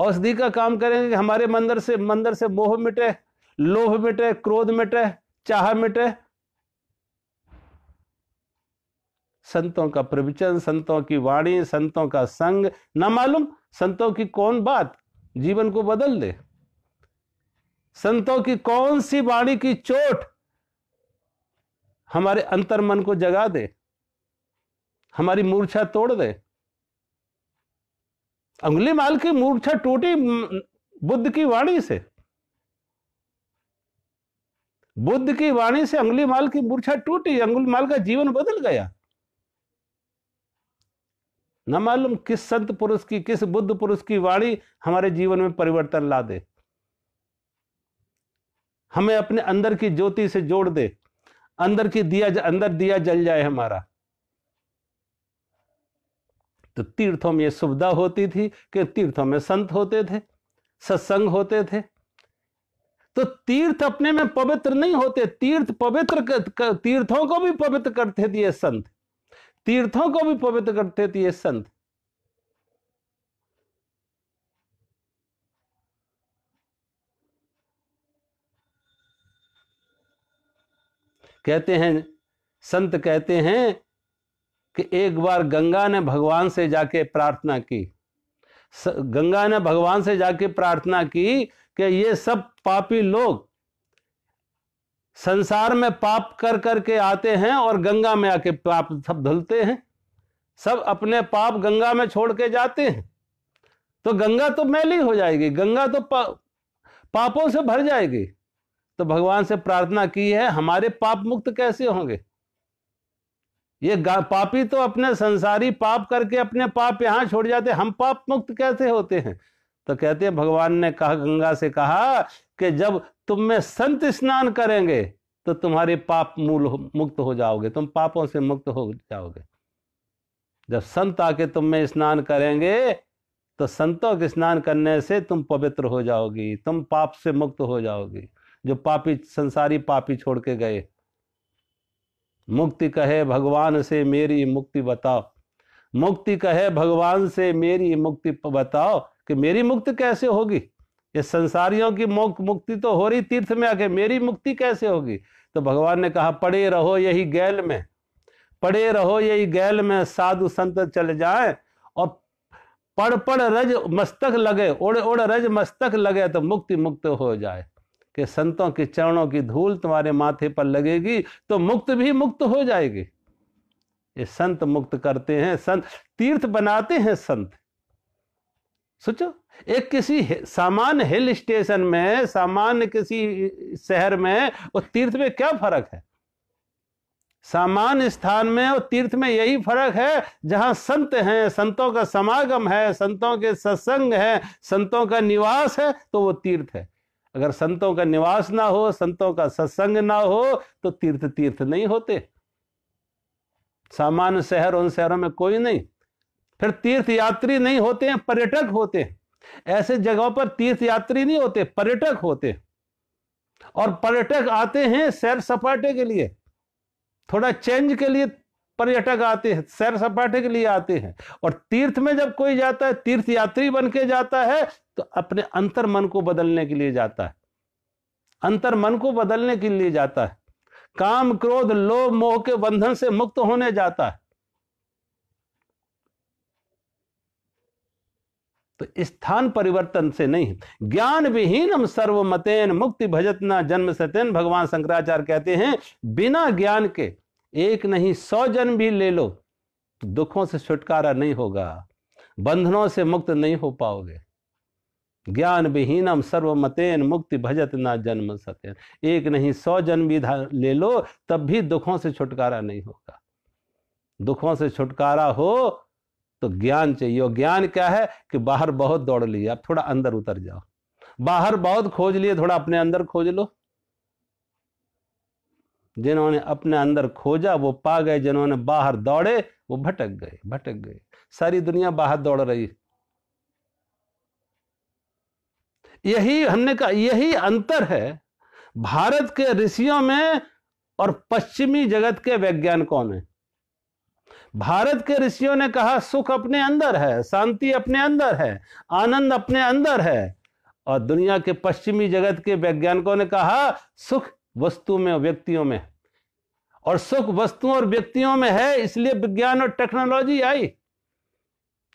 औषधि का काम करेंगे कि हमारे मंदिर से मंदिर से मोह मिटे लोभ मिटे क्रोध मिटे चाह मिटे संतों का प्रवचन संतों की वाणी संतों का संग ना मालूम संतों की कौन बात जीवन को बदल दे संतों की कौन सी वाणी की चोट हमारे अंतर मन को जगा दे हमारी मूर्छा तोड़ दे अंगुली माल की मूर्छा टूटी बुद्ध की वाणी से बुद्ध की वाणी से अंगुली माल की मूर्छा टूटी अंगुली माल का जीवन बदल गया न मालूम किस संत पुरुष की किस बुद्ध पुरुष की वाणी हमारे जीवन में परिवर्तन ला दे हमें अपने अंदर की ज्योति से जोड़ दे अंदर की दिया अंदर दिया जल जाए हमारा तो तीर्थों में सुविधा होती थी कि तीर्थों में संत होते थे सत्संग होते थे तो तीर्थ अपने में पवित्र नहीं होते तीर्थ पवित्र कर, तीर्थों को भी पवित्र करते थे ये संत तीर्थों को भी पवित्र करते थे ये संत कहते हैं संत कहते हैं कि एक बार गंगा ने भगवान से जाके प्रार्थना की गंगा ने भगवान से जाके प्रार्थना की कि ये सब पापी लोग संसार में पाप कर करके आते हैं और गंगा में आके पाप सब धुलते हैं सब अपने पाप गंगा में छोड़ के जाते हैं तो गंगा तो मैली हो जाएगी गंगा तो पा, पापों से भर जाएगी तो भगवान से प्रार्थना की है हमारे पाप मुक्त कैसे होंगे ये पापी तो अपने संसारी पाप करके अपने पाप यहां छोड़ जाते हम पाप मुक्त कैसे होते हैं तो कहते हैं भगवान ने कहा गंगा से कहा कि जब तुम में संत स्नान करेंगे तो तुम्हारे पाप मूल मुक्त हो जाओगे तुम पापों से मुक्त हो जाओगे जब संत आके तुम में स्नान करेंगे तो संतों के स्नान करने से तुम पवित्र हो जाओगी तुम पाप से मुक्त हो जाओगी जो पापी संसारी पापी छोड़ के गए मुक्ति कहे भगवान से मेरी मुक्ति बताओ मुक्ति कहे भगवान से मेरी मुक्ति बताओ कि मेरी मुक्ति कैसे होगी ये संसारियों की मुक्ति तो हो रही तीर्थ में आके मेरी मुक्ति कैसे होगी तो भगवान ने कहा पड़े रहो यही गैल में पड़े रहो यही गैल में साधु संत चले जाए और पढ़ पढ़ रज मस्तक लगे ओढ़ ओढ़ रज मस्तक लगे तो मुक्ति मुक्त हो जाए कि संतों के चरणों की धूल तुम्हारे माथे पर लगेगी तो मुक्त भी मुक्त हो जाएगी ये संत मुक्त करते हैं संत तीर्थ बनाते हैं संत सोचो एक किसी सामान हिल स्टेशन में सामान्य किसी शहर में और तीर्थ में क्या फर्क है सामान्य स्थान में और तीर्थ में यही फर्क है जहां संत हैं संतों का समागम है संतों के सत्संग है संतों का निवास है तो वो तीर्थ है अगर संतों का निवास ना हो संतों का सत्संग ना हो तो तीर्थ तीर्थ नहीं होते सामान्य शहर उन शहरों में कोई नहीं फिर तीर्थ यात्री नहीं होते हैं पर्यटक होते ऐसे जगहों पर तीर्थ यात्री नहीं होते पर्यटक होते और पर्यटक आते हैं सैर सपाटे के लिए थोड़ा चेंज के लिए पर्यटक आते हैं सैर सपाटे के लिए आते हैं और तीर्थ में जब कोई जाता है तीर्थ यात्री बन के जाता है तो अपने अंतर मन को बदलने के लिए जाता है अंतर मन को बदलने के लिए जाता है काम क्रोध लोभ मोह के बंधन से मुक्त होने जाता है तो स्थान परिवर्तन से नहीं ज्ञान विहीन हम सर्वमतेन मुक्ति भजतना जन्म सत्यन भगवान शंकराचार्य कहते हैं बिना ज्ञान के एक नहीं सौ जन्म भी ले लो तो दुखों से छुटकारा नहीं होगा बंधनों से मुक्त नहीं हो पाओगे ज्ञान विहीनम सर्वमतेन मुक्ति भजत ना जन्म सत्य एक नहीं सौ जन्म भी ले लो तब भी दुखों से छुटकारा नहीं होगा दुखों से छुटकारा हो तो ज्ञान चाहिए और ज्ञान क्या है कि बाहर बहुत दौड़ लिए आप थोड़ा अंदर उतर जाओ बाहर बहुत खोज लिए थोड़ा अपने अंदर खोज लो जिन्होंने अपने अंदर खोजा वो पा गए जिन्होंने बाहर दौड़े वो भटक गए भटक गए सारी दुनिया बाहर दौड़ रही यही हमने कहा यही अंतर है भारत के ऋषियों में और पश्चिमी जगत के वैज्ञानिकों में भारत के ऋषियों ने कहा सुख अपने अंदर है शांति अपने अंदर है आनंद अपने अंदर है और दुनिया के पश्चिमी जगत के वैज्ञानिकों ने कहा सुख वस्तु में और व्यक्तियों में और सुख वस्तुओं और व्यक्तियों में है इसलिए विज्ञान और टेक्नोलॉजी आई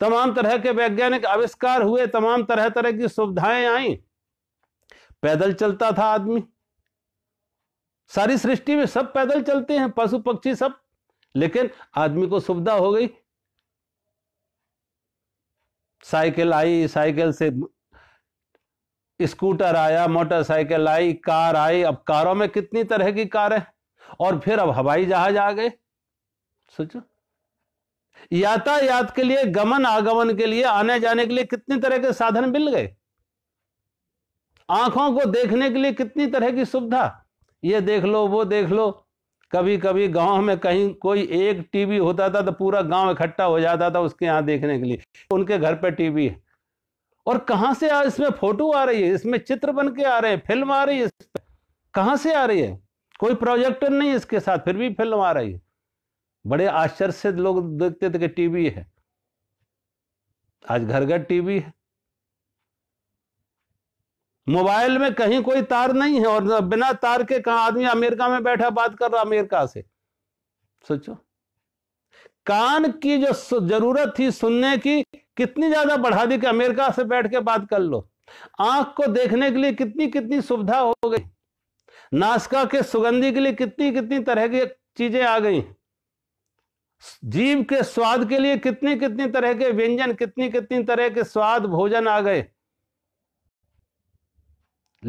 तमाम तरह के वैज्ञानिक आविष्कार हुए तमाम तरह तरह की सुविधाएं आई पैदल चलता था आदमी सारी सृष्टि में सब पैदल चलते हैं पशु पक्षी सब लेकिन आदमी को सुविधा हो गई साइकिल आई साइकिल से स्कूटर आया मोटरसाइकिल आई कार आई अब कारों में कितनी तरह की कार है और फिर अब हवाई जहाज आ गए सोचो यातायात के लिए गमन आगमन के लिए आने जाने के लिए कितनी तरह के साधन मिल गए आंखों को देखने के लिए कितनी तरह की सुविधा ये देख लो वो देख लो कभी कभी गांव में कहीं कोई एक टीवी होता था तो पूरा गांव इकट्ठा हो जाता था उसके यहां देखने के लिए उनके घर पर टीवी है और कहां से आ इसमें फोटो आ रही है इसमें चित्र बन के आ रहे हैं फिल्म आ रही है कहां से आ रही है कोई प्रोजेक्टर नहीं इसके साथ फिर भी फिल्म आ रही है बड़े आश्चर्य से लोग देखते थे कि टीवी है आज घर घर टीवी है मोबाइल में कहीं कोई तार नहीं है और बिना तार के कहा आदमी अमेरिका में बैठा बात कर रहा अमेरिका से सोचो कान की जो जरूरत थी सुनने की कितनी ज्यादा बढ़ा दी कि अमेरिका से बैठ के बात कर लो आंख को देखने के लिए कितनी कितनी सुविधा हो गई नासका के सुगंधी के लिए कितनी कितनी तरह की चीजें आ गई जीव के स्वाद के लिए कितनी कितनी तरह के व्यंजन कितनी कितनी तरह के स्वाद भोजन आ गए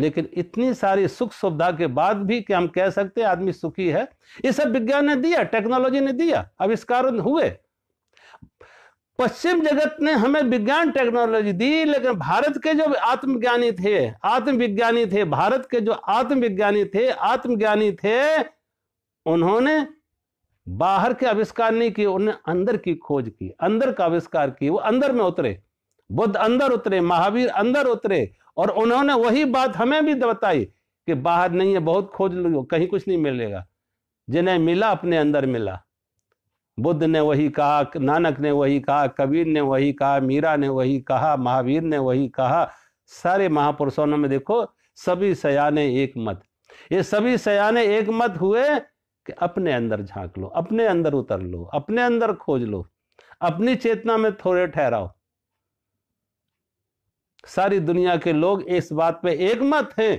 लेकिन इतनी सारी सुख सुविधा के बाद भी कि हम कह सकते हैं आदमी सुखी है ये सब विज्ञान ने दिया टेक्नोलॉजी ने दिया अविष्कार हुए पश्चिम जगत ने हमें विज्ञान टेक्नोलॉजी दी लेकिन भारत के जो आत्मज्ञानी थे आत्मविज्ञानी थे भारत के जो आत्मविज्ञानी थे आत्मज्ञानी थे उन्होंने बाहर के आविष्कार नहीं किए उन्होंने अंदर की खोज की अंदर का आविष्कार किया वो अंदर में उतरे बुद्ध अंदर उतरे महावीर अंदर उतरे और उन्होंने वही बात हमें भी बताई कि बाहर नहीं है बहुत खोज लो कहीं कुछ नहीं मिलेगा जिन्हें मिला अपने अंदर मिला बुद्ध ने वही कहा नानक ने वही कहा कबीर ने वही कहा मीरा ने वही कहा महावीर ने वही कहा सारे महापुरुषों में देखो सभी सयाने एक मत ये सभी सयाने एक मत हुए कि अपने अंदर झांक लो अपने अंदर उतर लो अपने अंदर खोज लो अपनी चेतना में थोड़े ठहराओ सारी दुनिया के लोग इस बात पे एक मत हैं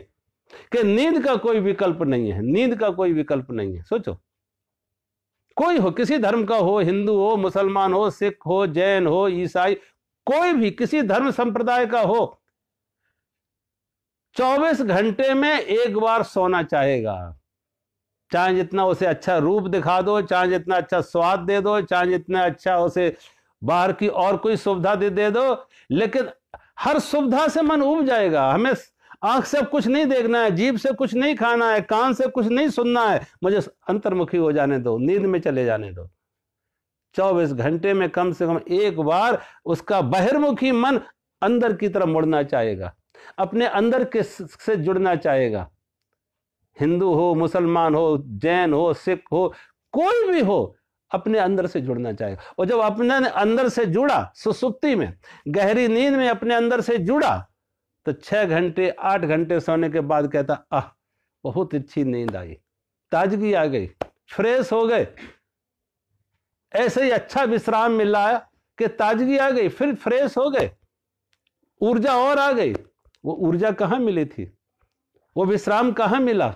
कि नींद का कोई विकल्प नहीं है नींद का कोई विकल्प नहीं है सोचो कोई हो किसी धर्म का हो हिंदू हो मुसलमान हो सिख हो जैन हो ईसाई कोई भी किसी धर्म संप्रदाय का हो 24 घंटे में एक बार सोना चाहेगा चाहे जितना उसे अच्छा रूप दिखा दो चाहे जितना अच्छा स्वाद दे दो चाहे जितना अच्छा उसे बाहर की और कोई सुविधा दे दे दो लेकिन हर सुविधा से मन उब जाएगा हमें आंख से कुछ नहीं देखना है जीभ से कुछ नहीं खाना है कान से कुछ नहीं सुनना है मुझे अंतर्मुखी हो जाने दो नींद में चले जाने दो चौबीस घंटे में कम से कम एक बार उसका बहिर्मुखी मन अंदर की तरफ मुड़ना चाहेगा अपने अंदर के से जुड़ना चाहेगा हिंदू हो मुसलमान हो जैन हो सिख हो कोई भी हो अपने अंदर से जुड़ना चाहेगा और जब अपने अंदर से जुड़ा सुसुप्ति में गहरी नींद में अपने अंदर से जुड़ा तो छः घंटे आठ घंटे सोने के बाद कहता आह बहुत अच्छी नींद आई ताजगी आ गई फ्रेश हो गए ऐसे ही अच्छा विश्राम मिला कि ताजगी आ गई फिर फ्रेश हो गए ऊर्जा और आ गई वो ऊर्जा कहाँ मिली थी वो विश्राम कहाँ मिला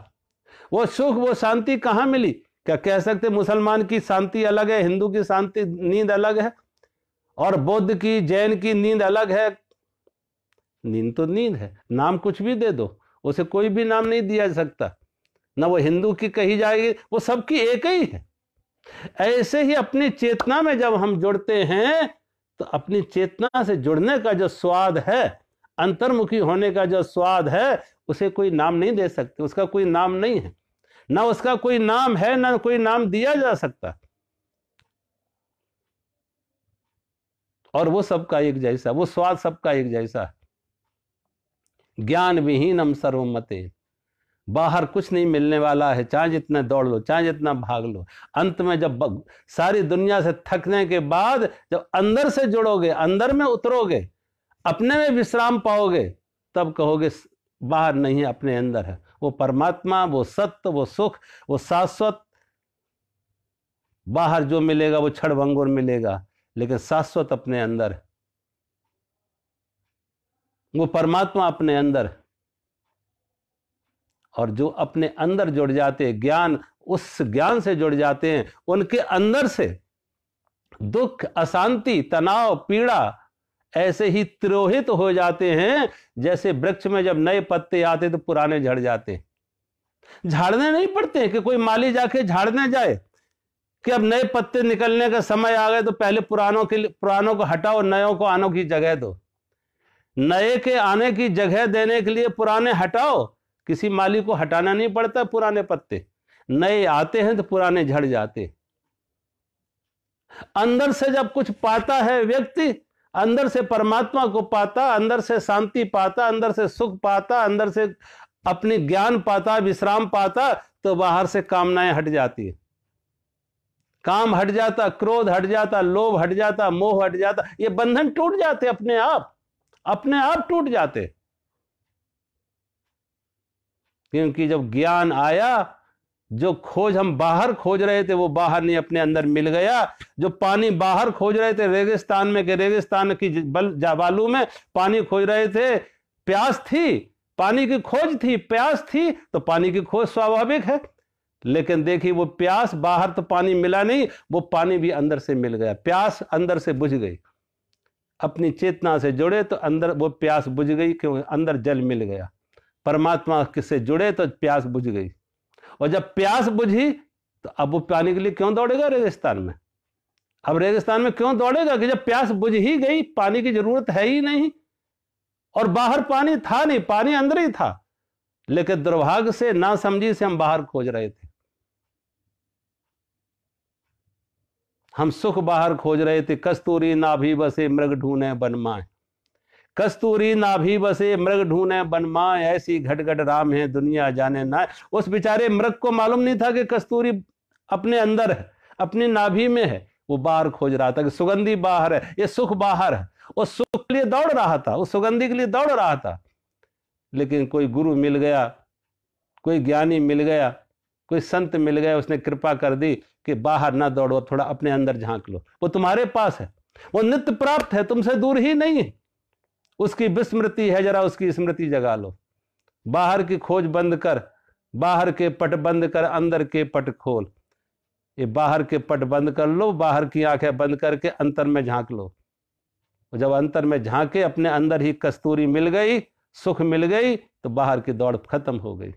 वो सुख वो शांति कहाँ मिली क्या कह सकते मुसलमान की शांति अलग है हिंदू की शांति नींद अलग है और बौद्ध की जैन की नींद अलग है नींद तो नींद है नाम कुछ भी दे दो उसे कोई भी नाम नहीं दिया जा सकता ना वो हिंदू की कही जाएगी वो सबकी एक ही है ऐसे ही अपनी चेतना में जब हम जुड़ते हैं तो अपनी चेतना से जुड़ने का जो स्वाद है अंतर्मुखी होने का जो स्वाद है उसे कोई नाम नहीं दे सकते उसका कोई नाम नहीं है ना उसका कोई नाम है ना कोई नाम दिया जा सकता और वो सबका एक जैसा वो स्वाद सबका एक जैसा है ज्ञान विहीनम सर्वमते बाहर कुछ नहीं मिलने वाला है चाहे जितने दौड़ लो चाहे जितना भाग लो अंत में जब सारी दुनिया से थकने के बाद जब अंदर से जुड़ोगे अंदर में उतरोगे अपने में विश्राम पाओगे तब कहोगे बाहर नहीं अपने अंदर है वो परमात्मा वो सत्य वो सुख वो शाश्वत बाहर जो मिलेगा वो क्षण मिलेगा लेकिन शाश्वत अपने अंदर है वो परमात्मा अपने अंदर और जो अपने अंदर जुड़ जाते हैं ज्ञान उस ज्ञान से जुड़ जाते हैं उनके अंदर से दुख अशांति तनाव पीड़ा ऐसे ही त्रोहित हो जाते हैं जैसे वृक्ष में जब नए पत्ते आते तो पुराने झड़ जाते हैं झाड़ने नहीं पड़ते कि कोई माली जाके झाड़ने जाए कि अब नए पत्ते निकलने का समय आ गए तो पहले पुरानों के पुरानों को हटाओ नयों को आनों की जगह दो नए के आने की जगह देने के लिए पुराने हटाओ किसी माली को हटाना नहीं पड़ता पुराने पत्ते नए आते हैं तो पुराने झड़ जाते अंदर से जब कुछ पाता है व्यक्ति अंदर से परमात्मा को पाता अंदर से शांति पाता अंदर से सुख पाता अंदर से अपनी ज्ञान पाता विश्राम पाता तो बाहर से कामनाएं हट जाती है काम हट जाता क्रोध हट जाता लोभ हट जाता मोह हट जाता ये बंधन टूट जाते अपने आप अपने आप टूट जाते क्योंकि जब ज्ञान आया जो खोज हम बाहर खोज रहे थे वो बाहर नहीं अपने अंदर मिल गया जो पानी बाहर खोज रहे थे रेगिस्तान में के रेगिस्तान की बल जावालू में पानी खोज रहे थे प्यास थी पानी की खोज थी प्यास थी तो पानी की खोज स्वाभाविक है लेकिन देखिए वो प्यास बाहर तो पानी मिला नहीं वो पानी भी अंदर से मिल गया प्यास अंदर से बुझ गई अपनी चेतना से जुड़े तो अंदर वो प्यास बुझ गई क्योंकि अंदर जल मिल गया परमात्मा से जुड़े तो प्यास बुझ गई और जब प्यास बुझी तो अब वो पानी के लिए क्यों दौड़ेगा रेगिस्तान में अब रेगिस्तान में क्यों दौड़ेगा कि जब प्यास बुझ ही गई पानी की जरूरत है ही नहीं और बाहर पानी था नहीं पानी अंदर ही था लेकिन दुर्भाग्य से ना समझी से हम बाहर खोज रहे थे हम सुख बाहर खोज रहे थे कस्तूरी नाभि बसे मृग ढूंढे बनमाए कस्तूरी नाभि बसे मृग ढूंढे बनमाए ऐसी घटघट राम है दुनिया जाने ना उस बेचारे मृग को मालूम नहीं था कि कस्तूरी अपने अंदर है अपनी नाभि में है वो बाहर खोज रहा था कि सुगंधी बाहर है ये सुख बाहर है उस सुख के लिए दौड़ रहा था उस सुगंधी के लिए दौड़ रहा था लेकिन कोई गुरु मिल गया कोई ज्ञानी मिल गया कोई संत मिल गया उसने कृपा कर दी कि बाहर ना दौड़ो थोड़ा अपने अंदर झांक लो वो तुम्हारे पास है वो नित्य प्राप्त है तुमसे दूर ही नहीं है उसकी विस्मृति है जरा उसकी स्मृति जगा लो बाहर की खोज बंद कर बाहर के पट बंद कर अंदर के पट खोल ये बाहर के पट बंद कर लो बाहर की आंखें बंद करके अंतर में झांक लो जब अंतर में झांके अपने अंदर ही कस्तूरी मिल गई सुख मिल गई तो बाहर की दौड़ खत्म हो गई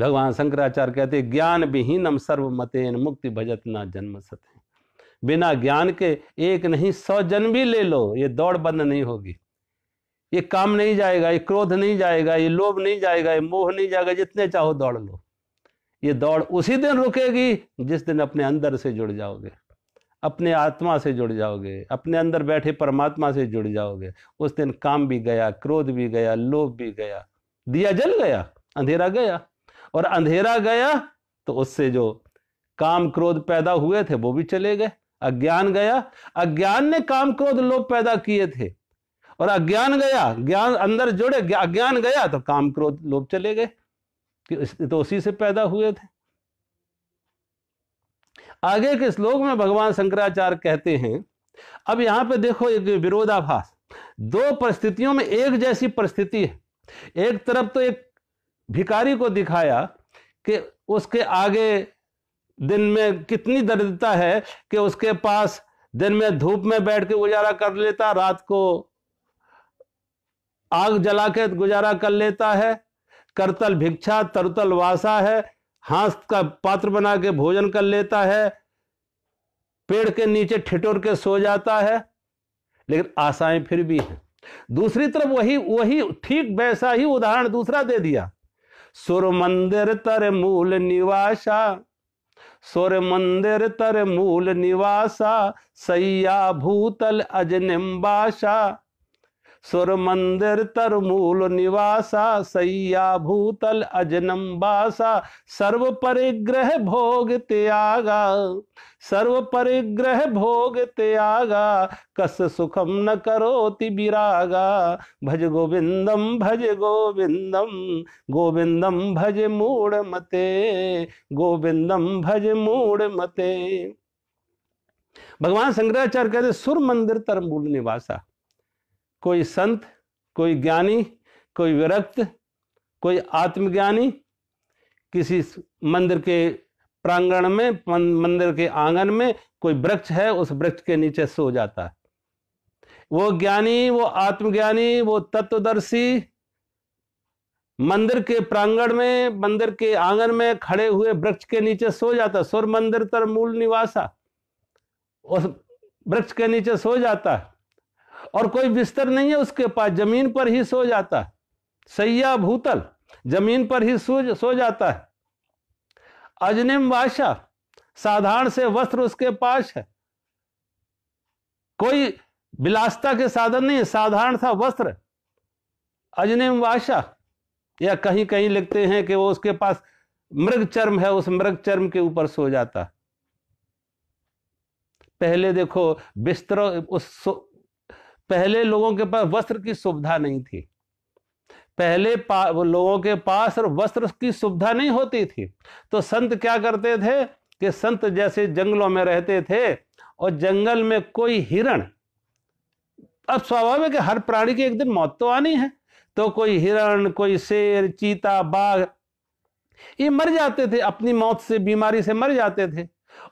भगवान शंकराचार्य कहते ज्ञान विहीनम सर्वमतेन मुक्ति भजत ना जन्म सते बिना ज्ञान के एक नहीं सौ जन्म भी ले लो ये दौड़ बंद नहीं होगी ये काम नहीं जाएगा ये क्रोध नहीं जाएगा ये लोभ नहीं जाएगा ये मोह नहीं जाएगा जितने चाहो दौड़ लो ये दौड़ उसी दिन रुकेगी जिस दिन अपने अंदर से जुड़ जाओगे अपने आत्मा से जुड़ जाओगे अपने अंदर बैठे परमात्मा से जुड़ जाओगे उस दिन काम भी गया क्रोध भी गया लोभ भी गया दिया जल गया अंधेरा गया और अंधेरा गया तो उससे जो काम क्रोध पैदा हुए थे वो भी चले गए अज्ञान गया अज्ञान ने काम क्रोध लोभ पैदा किए थे और अज्ञान गया ज्ञान अंदर जुड़े अज्ञान गया तो काम क्रोध लोभ चले गए तो उसी से पैदा हुए थे आगे के श्लोक में भगवान शंकराचार्य कहते हैं अब यहां पे देखो एक विरोधाभास दो परिस्थितियों में एक जैसी परिस्थिति है एक तरफ तो एक भिकारी को दिखाया कि उसके आगे दिन में कितनी दरिद्रता है कि उसके पास दिन में धूप में बैठ के गुजारा कर लेता रात को आग जला के गुजारा कर लेता है करतल भिक्षा तरतल वासा है हाथ का पात्र बना के भोजन कर लेता है पेड़ के नीचे ठिठुर के सो जाता है लेकिन आशाएं फिर भी हैं दूसरी तरफ वही वही ठीक वैसा ही उदाहरण दूसरा दे दिया सुर मंदिर तर मूल निवासा सुर मंदिर तर मूल निवासा सैया भूतल अजनिम्बाशा सुर मंदिर तरमूल निवासा सैया भूतल अजनम बासा सर्व परिग्रह भोग त्यागा सर्व परिग्रह भोग त्यागा कस सुखम न करोति विरागा भज गोविंदम भज गोविंदम गोविंदम भज मूढ़ मते गोविंदम भज मूढ़ मते भगवान शंकराचार्य कहते सुर मंदिर तरमूल निवासा कोई संत कोई ज्ञानी कोई विरक्त कोई आत्मज्ञानी किसी मंदिर के प्रांगण में मंदिर के आंगन में कोई वृक्ष है उस वृक्ष के नीचे सो जाता है वो ज्ञानी वो आत्मज्ञानी वो तत्वदर्शी मंदिर के प्रांगण में मंदिर के आंगन में खड़े हुए वृक्ष के नीचे सो जाता सुर मंदिर तर मूल निवासा उस वृक्ष के नीचे सो जाता है और कोई बिस्तर नहीं है उसके पास जमीन पर ही सो जाता है सैया भूतल जमीन पर ही सो सो जाता है अजनिम बादशाह साधारण से वस्त्र उसके पास है कोई विलासता के साधन नहीं साधारण था वस्त्र अजनिम बादशाह या कहीं कहीं लिखते हैं कि वो उसके पास मृग चर्म है उस मृग चर्म के ऊपर सो जाता पहले देखो बिस्तर उस पहले लोगों के पास वस्त्र की सुविधा नहीं थी पहले लोगों के पास वस्त्र की सुविधा नहीं होती थी तो संत क्या करते थे कि संत जैसे जंगलों में रहते थे और जंगल में कोई हिरण अब स्वाभाविक है हर प्राणी की एक दिन मौत तो आनी है तो कोई हिरण कोई शेर चीता बाघ ये मर जाते थे अपनी मौत से बीमारी से मर जाते थे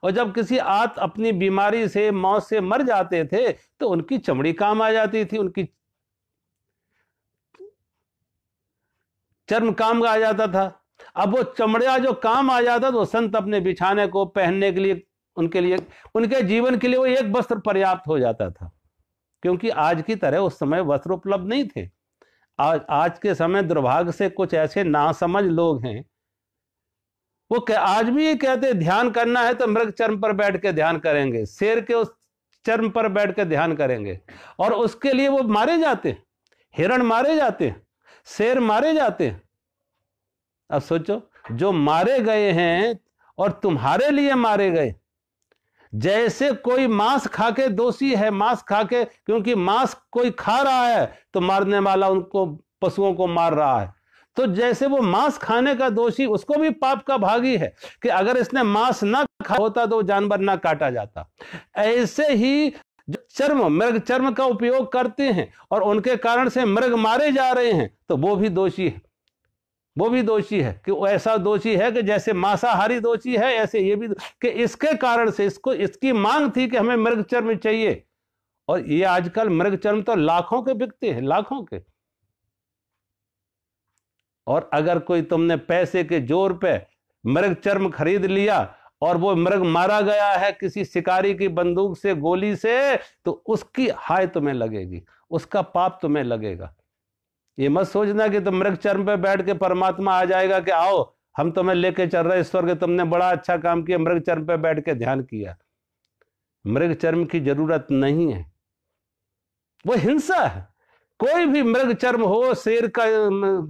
और जब किसी आत अपनी बीमारी से मौत से मर जाते थे तो उनकी चमड़ी काम आ जाती थी उनकी चर्म काम आ जाता था अब वो चमड़िया जो काम आ जाता तो संत अपने बिछाने को पहनने के लिए उनके लिए उनके जीवन के लिए वो एक वस्त्र पर्याप्त हो जाता था क्योंकि आज की तरह उस समय वस्त्र उपलब्ध नहीं थे आज आज के समय दुर्भाग्य से कुछ ऐसे नासमझ लोग हैं वो आज भी ये कहते ध्यान करना है तो मृग चर्म पर बैठ के ध्यान करेंगे शेर के उस चर्म पर बैठ के ध्यान करेंगे और उसके लिए वो मारे जाते हिरण मारे जाते शेर मारे जाते अब सोचो जो मारे गए हैं और तुम्हारे लिए मारे गए जैसे कोई मांस खा के दोषी है मांस खा के क्योंकि मांस कोई खा रहा है तो मारने वाला उनको पशुओं को मार रहा है तो जैसे वो मांस खाने का दोषी उसको भी पाप का भागी है कि अगर इसने मांस ना खा होता तो जानवर ना काटा जाता ऐसे ही जो चर्म मृग चर्म का उपयोग करते हैं और उनके कारण से मृग मारे जा रहे हैं तो वो भी दोषी है वो भी दोषी है कि वो ऐसा दोषी है कि जैसे मांसाहारी दोषी है ऐसे ये भी कि इसके कारण से इसको इसकी मांग थी कि हमें मृग चर्म चाहिए और ये आजकल मृग चर्म तो लाखों के बिकते हैं लाखों के और अगर कोई तुमने पैसे के जोर पे मृग चर्म खरीद लिया और वो मृग मारा गया है किसी शिकारी की बंदूक से गोली से तो उसकी हाय तुम्हें लगेगी उसका पाप तुम्हें लगेगा ये मत सोचना कि तुम मृग चर्म पे बैठ के परमात्मा आ जाएगा कि आओ हम तुम्हें लेके चल रहे ईश्वर के तुमने बड़ा अच्छा काम किया मृग चर्म पे बैठ के ध्यान किया मृग चर्म की जरूरत नहीं है वो हिंसा है कोई भी मृग चर्म हो शेर का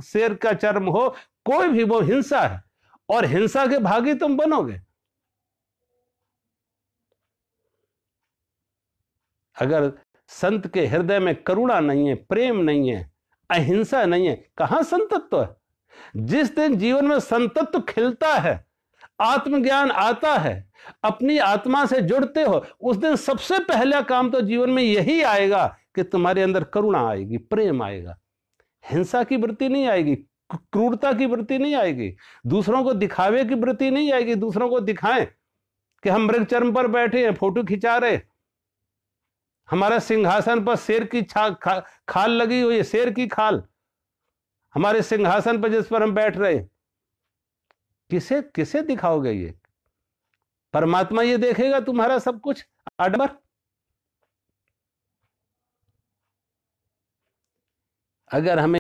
शेर का चर्म हो कोई भी वो हिंसा है और हिंसा के भागी तुम बनोगे अगर संत के हृदय में करुणा नहीं है प्रेम नहीं है अहिंसा नहीं है कहां संतत्व है जिस दिन जीवन में संतत्व खिलता है आत्मज्ञान आता है अपनी आत्मा से जुड़ते हो उस दिन सबसे पहला काम तो जीवन में यही आएगा कि तुम्हारे अंदर करुणा आएगी प्रेम आएगा हिंसा की वृत्ति नहीं आएगी क्रूरता की वृत्ति नहीं आएगी दूसरों को दिखावे की वृत्ति नहीं आएगी दूसरों को दिखाएं कि हम मृग चरम पर बैठे हैं फोटो खिंचा रहे हमारा सिंहासन पर शेर की खा, खाल लगी हुई है शेर की खाल हमारे सिंहासन पर जिस पर हम बैठ रहे हैं किसे किसे दिखाओगे ये परमात्मा ये देखेगा तुम्हारा सब कुछ अडबर अगर हमें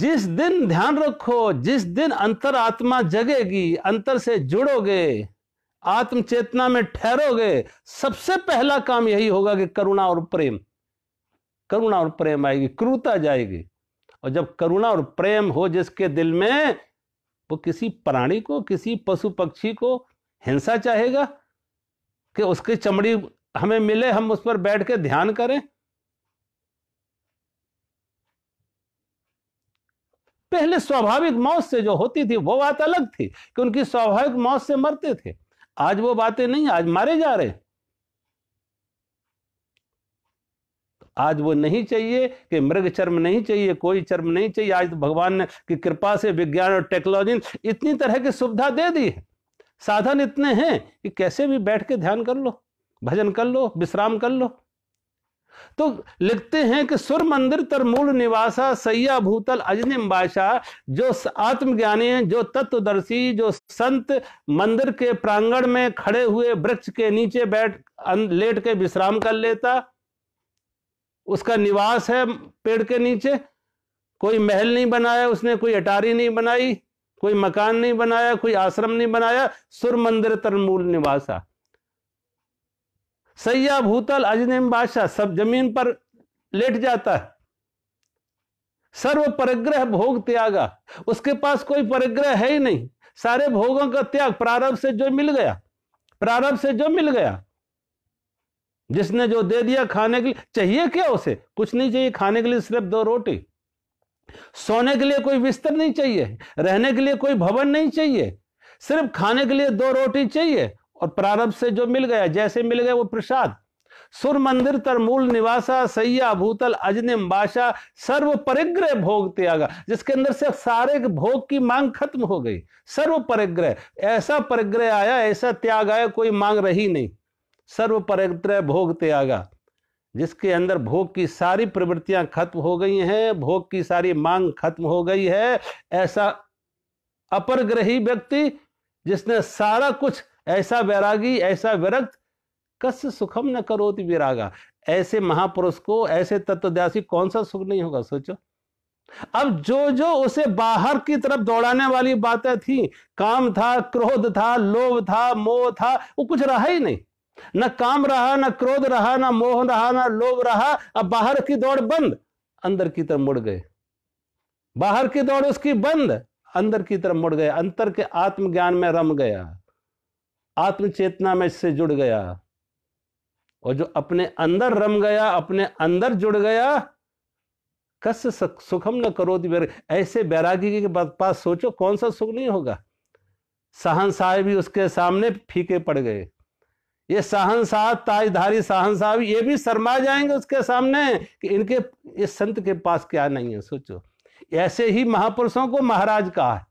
जिस दिन ध्यान रखो जिस दिन अंतर आत्मा जगेगी अंतर से जुड़ोगे आत्म चेतना में ठहरोगे सबसे पहला काम यही होगा कि करुणा और प्रेम करुणा और प्रेम आएगी क्रूता जाएगी और जब करुणा और प्रेम हो जिसके दिल में वो किसी प्राणी को किसी पशु पक्षी को हिंसा चाहेगा कि उसकी चमड़ी हमें मिले हम उस पर बैठ के ध्यान करें पहले स्वाभाविक मौत से जो होती थी वो बात अलग थी कि उनकी स्वाभाविक मौत से मरते थे आज वो बातें नहीं आज मारे जा रहे आज वो नहीं चाहिए कि मृग चर्म नहीं चाहिए कोई चर्म नहीं चाहिए आज तो भगवान ने की कृपा से विज्ञान और टेक्नोलॉजी इतनी तरह की सुविधा दे दी है साधन इतने हैं कि कैसे भी बैठ के ध्यान कर लो भजन कर लो विश्राम कर लो तो लिखते हैं कि सुर मंदिर तर मूल निवासा सैया भूतल अजनिम बाशा जो आत्मज्ञानी है जो तत्वदर्शी जो संत मंदिर के प्रांगण में खड़े हुए वृक्ष के नीचे बैठ लेट के विश्राम कर लेता उसका निवास है पेड़ के नीचे कोई महल नहीं बनाया उसने कोई अटारी नहीं बनाई कोई मकान नहीं बनाया कोई आश्रम नहीं बनाया सुर मंदिर तर मूल निवासा सैया भूतल अजनिम बादशाह सब जमीन पर लेट जाता है सर्व परिग्रह भोग त्यागा उसके पास कोई परग्रह है ही नहीं सारे भोगों का त्याग प्रारंभ से जो मिल गया प्रारंभ से जो मिल गया जिसने जो दे दिया खाने के लिए चाहिए क्या उसे कुछ नहीं चाहिए खाने के लिए सिर्फ दो रोटी सोने के लिए कोई बिस्तर नहीं चाहिए रहने के लिए कोई भवन नहीं चाहिए सिर्फ खाने के लिए दो रोटी चाहिए और प्रारब्ध से जो मिल गया जैसे मिल गया वो प्रसाद सुर मंदिर तर मूल निवासा सैया भूतल अजनिम बाशा सर्व परिग्रह भोग त्यागा जिसके अंदर से सारे भोग की मांग खत्म हो गई सर्व परिग्रह ऐसा परिग्रह आया ऐसा त्याग आया कोई मांग रही नहीं सर्व परिग्रह भोग त्यागा जिसके अंदर भोग की सारी प्रवृत्तियां खत्म हो गई हैं भोग की सारी मांग खत्म हो गई है ऐसा अपरग्रही व्यक्ति जिसने सारा कुछ ऐसा वैरागी ऐसा विरक्त कस सुखम न करो तो विरागा ऐसे महापुरुष को ऐसे तत्वद्यासी कौन सा सुख नहीं होगा सोचो अब जो जो उसे बाहर की तरफ दौड़ाने वाली बातें थी काम था क्रोध था लोभ था मोह था वो कुछ रहा ही नहीं न काम रहा न क्रोध रहा न मोह रहा न लोभ रहा अब बाहर की दौड़ बंद अंदर की तरफ मुड़ गए बाहर की दौड़ उसकी बंद अंदर की तरफ मुड़ गए अंतर के आत्मज्ञान में रम गया आत्मचेतना में इससे जुड़ गया और जो अपने अंदर रम गया अपने अंदर जुड़ गया कस सुखम न करो ऐसे बैरागी के पास सोचो कौन सा सुख नहीं होगा सहन साहब भी उसके सामने फीके पड़ गए ये साहन साहब ताजधारी साहन साहब ये भी शर्मा जाएंगे उसके सामने कि इनके इस संत के पास क्या नहीं है सोचो ऐसे ही महापुरुषों को महाराज कहा है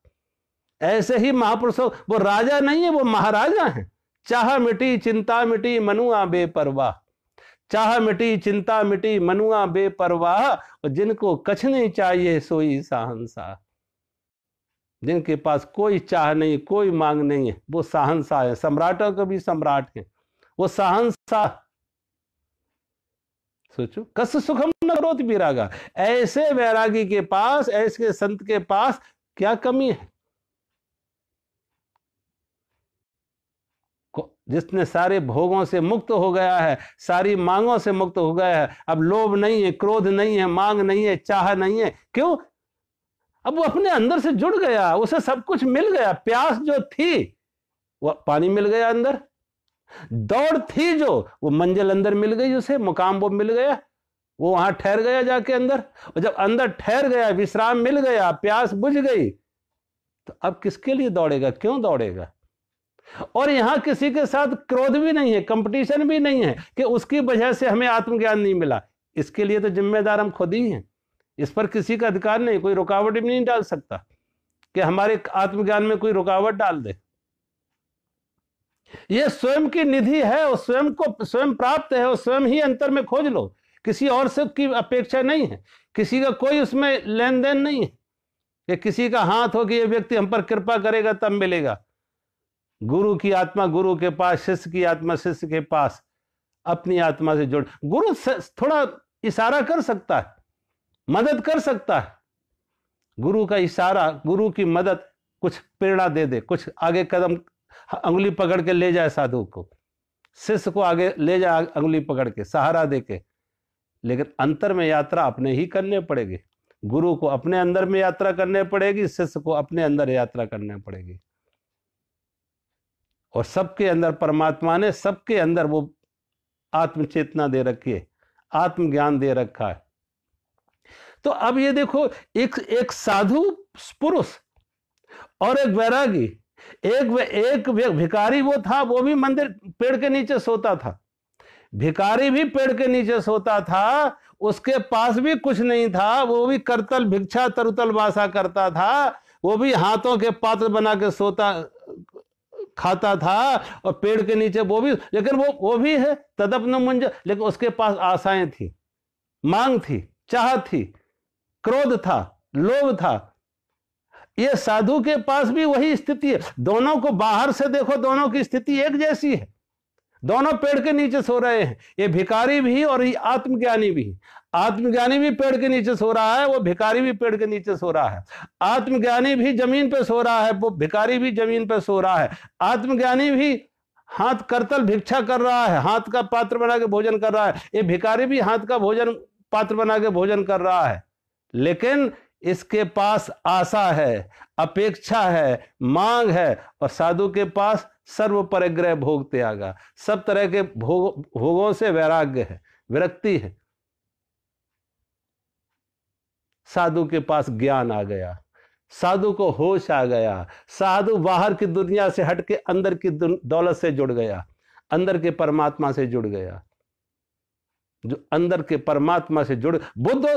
ऐसे ही महापुरुषों वो राजा नहीं है वो महाराजा हैं चाह मिटी चिंता मिटी मनुआ बेपरवाह चाह मिटी चिंता मिटी मनुआ बेपरवाह परवाह जिनको कछ नहीं चाहिए सोई साहनसा जिनके पास कोई चाह नहीं कोई मांग नहीं है वो साहनसा है सम्राटों के भी सम्राट है वो साहनसा सोचो कस सुखम नरोत बीरागा ऐसे वैरागी के पास ऐसे संत के पास क्या कमी है जिसने सारे भोगों से मुक्त हो गया है सारी मांगों से मुक्त हो गया है अब लोभ नहीं है क्रोध नहीं है मांग नहीं है चाह नहीं है क्यों अब वो अपने अंदर से जुड़ गया उसे सब कुछ मिल गया प्यास जो थी वो पानी मिल गया अंदर दौड़ थी जो वो मंजिल अंदर मिल गई उसे मुकाम वो मिल गया वो वहां ठहर गया जाके अंदर और जब अंदर ठहर गया विश्राम मिल गया प्यास बुझ गई तो अब किसके लिए दौड़ेगा क्यों दौड़ेगा और यहां किसी के साथ क्रोध भी नहीं है कंपटीशन भी नहीं है कि उसकी वजह से हमें आत्मज्ञान नहीं मिला इसके लिए तो जिम्मेदार हम खुद ही हैं इस पर किसी का अधिकार नहीं कोई रुकावट भी नहीं डाल सकता कि हमारे आत्मज्ञान में कोई रुकावट डाल दे ये स्वयं की निधि है और स्वयं को स्वयं प्राप्त है और स्वयं ही अंतर में खोज लो किसी और से की अपेक्षा नहीं है किसी का कोई उसमें लेन देन नहीं है कि किसी का हाथ हो कि ये व्यक्ति हम पर कृपा करेगा तब मिलेगा गुरु की आत्मा गुरु के पास शिष्य की आत्मा शिष्य के पास अपनी आत्मा से जोड़ गुरु थोड़ा इशारा कर सकता है मदद कर सकता है गुरु का इशारा गुरु की मदद कुछ प्रेरणा दे दे कुछ आगे कदम अंगुली पकड़ के ले जाए साधु को शिष्य को आगे ले जाए अंगुली पकड़ के सहारा दे के लेकिन अंतर में यात्रा अपने ही करने पड़ेगी गुरु को अपने अंदर में यात्रा करने पड़ेगी शिष्य को अपने अंदर यात्रा करने पड़ेगी और सबके अंदर परमात्मा ने सबके अंदर वो आत्मचेतना दे रखी है आत्मज्ञान दे रखा है तो अब ये देखो एक एक साधु पुरुष और एक वैरागी एक एक भिकारी वो था वो भी मंदिर पेड़ के नीचे सोता था भिकारी भी पेड़ के नीचे सोता था उसके पास भी कुछ नहीं था वो भी करतल भिक्षा तरुतल वासा करता था वो भी हाथों के पात्र बना के सोता खाता था और पेड़ के नीचे वो भी लेकिन वो वो भी है तदप न मुंज लेकिन उसके पास आशाएं थी मांग थी चाह थी क्रोध था लोभ था ये साधु के पास भी वही स्थिति है दोनों को बाहर से देखो दोनों की स्थिति एक जैसी है दोनों पेड़ के नीचे सो रहे हैं ये भिकारी भी और ये आत्मज्ञानी भी आत्मज्ञानी भी पेड़ के नीचे सो रहा है वो भिकारी भी पेड़ के नीचे सो रहा है आत्मज्ञानी भी जमीन पर सो रहा है वो भिकारी भी जमीन पर सो रहा है आत्मज्ञानी भी हाथ करतल भिक्षा कर रहा है हाथ का पात्र बना के भोजन कर रहा है ये भिकारी भी हाथ का भोजन पात्र बना के भोजन कर रहा है लेकिन इसके पास आशा है अपेक्षा है मांग है और साधु के पास सर्व परिग्रह भोग त्यागा सब तरह के भोग भोगों से वैराग्य है विरक्ति है साधु के पास ज्ञान आ गया साधु को होश आ गया साधु बाहर की दुनिया से हट के अंदर की दौलत से जुड़ गया अंदर के परमात्मा से जुड़ गया जो अंदर के परमात्मा से जुड़ बुद्ध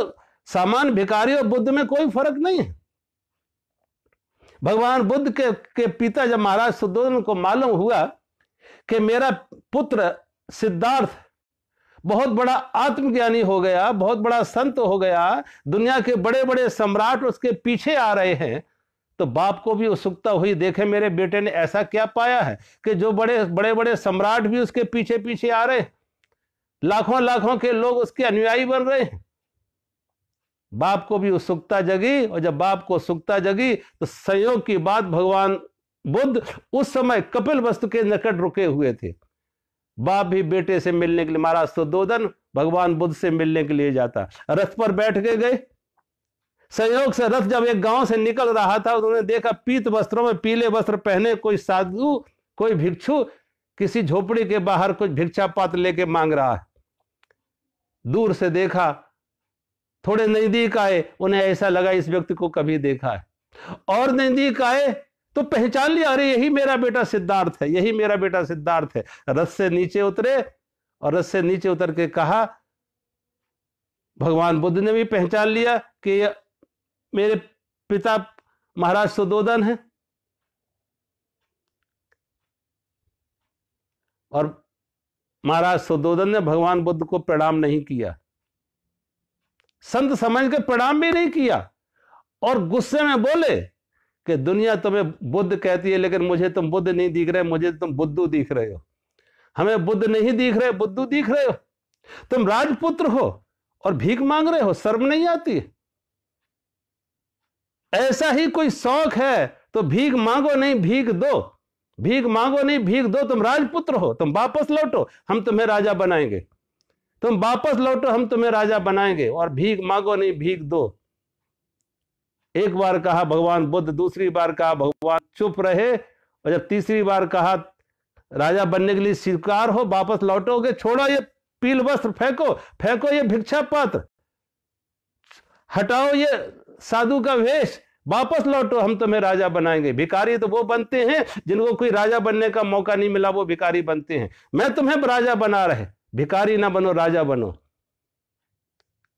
सामान्य भिकारी और बुद्ध में कोई फर्क नहीं है भगवान बुद्ध के, के पिता जब महाराज सुदोधन को मालूम हुआ कि मेरा पुत्र सिद्धार्थ बहुत बड़ा आत्मज्ञानी हो गया बहुत बड़ा संत हो गया दुनिया के बड़े बड़े सम्राट उसके पीछे आ रहे हैं तो बाप को भी उत्सुकता हुई देखे मेरे बेटे ने ऐसा क्या पाया है कि जो बड़े बड़े बड़े सम्राट भी उसके पीछे पीछे आ रहे लाखों लाखों के लोग उसके अनुयायी बन रहे हैं बाप को भी उत्सुकता जगी और जब बाप को उत्सुकता जगी तो संयोग की बात भगवान बुद्ध उस समय कपिल वस्तु के निकट रुके हुए थे बाप भी बेटे से मिलने के लिए महाराज सुदोधन तो भगवान बुद्ध से मिलने के लिए जाता रथ पर बैठ के गए संयोग से रथ जब एक गांव से निकल रहा था तो उन्होंने देखा पीत वस्त्रों में पीले वस्त्र पहने कोई साधु कोई भिक्षु किसी झोपड़ी के बाहर कुछ भिक्षा पात्र लेके मांग रहा है दूर से देखा थोड़े नजदीक आए उन्हें ऐसा लगा इस व्यक्ति को कभी देखा है और नजदीक आए तो पहचान लिया अरे यही मेरा बेटा सिद्धार्थ है यही मेरा बेटा सिद्धार्थ है रथ से नीचे उतरे और रथ से नीचे उतर के कहा भगवान बुद्ध ने भी पहचान लिया कि मेरे पिता महाराज सुदोधन है और महाराज सुदोधन ने भगवान बुद्ध को प्रणाम नहीं किया संत समझ के प्रणाम भी नहीं किया और गुस्से में बोले कि दुनिया तुम्हें बुद्ध कहती है लेकिन मुझे तुम बुद्ध नहीं दिख रहे मुझे तुम बुद्धू दिख रहे हो हमें बुद्ध नहीं दिख रहे बुद्धू दिख रहे हो तुम राजपुत्र हो और भीख मांग रहे हो शर्म नहीं आती ऐसा ही कोई शौक है तो भीख मांगो नहीं भीख दो भीख मांगो नहीं भीख दो तुम राजपुत्र हो तुम वापस लौटो हम तुम्हें राजा बनाएंगे तुम वापस लौटो हम तुम्हें राजा बनाएंगे और भीख मांगो नहीं भीख दो एक बार कहा भगवान बुद्ध दूसरी बार कहा भगवान चुप रहे और जब तीसरी बार कहा राजा बनने के लिए स्वीकार हो वापस लौटोगे छोड़ो ये पील वस्त्र फेंको फेंको ये भिक्षा पात्र हटाओ ये साधु का वेश वापस लौटो हम तुम्हें राजा बनाएंगे भिकारी तो वो बनते हैं जिनको कोई राजा बनने का मौका नहीं मिला वो भिकारी बनते हैं मैं तुम्हें राजा बना रहे भिकारी ना बनो राजा बनो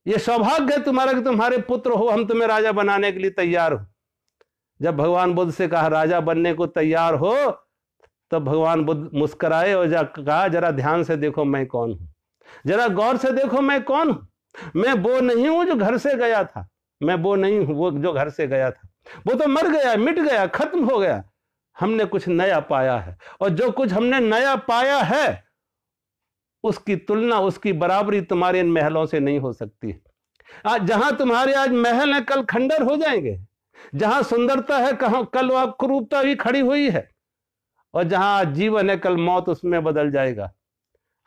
ये सौभाग्य है तुम्हारा कि तुम्हारे पुत्र हो हम तुम्हें राजा बनाने के लिए तैयार हो जब भगवान बुद्ध से कहा राजा बनने को तैयार हो तब भगवान बुद्ध मुस्कराए और जा कहा जरा ध्यान से देखो मैं कौन हूँ जरा गौर से देखो मैं कौन हूं मैं वो नहीं हूँ जो घर से गया था मैं वो नहीं हूं वो जो घर से गया था वो तो मर गया मिट गया खत्म हो गया हमने कुछ नया पाया है और जो कुछ हमने नया पाया है उसकी तुलना उसकी बराबरी तुम्हारे इन महलों से नहीं हो सकती आज जहां तुम्हारे आज महल हैं कल खंडर हो जाएंगे जहां सुंदरता है कहा कल वह क्रूपता भी खड़ी हुई है और जहां जीवन है कल मौत उसमें बदल जाएगा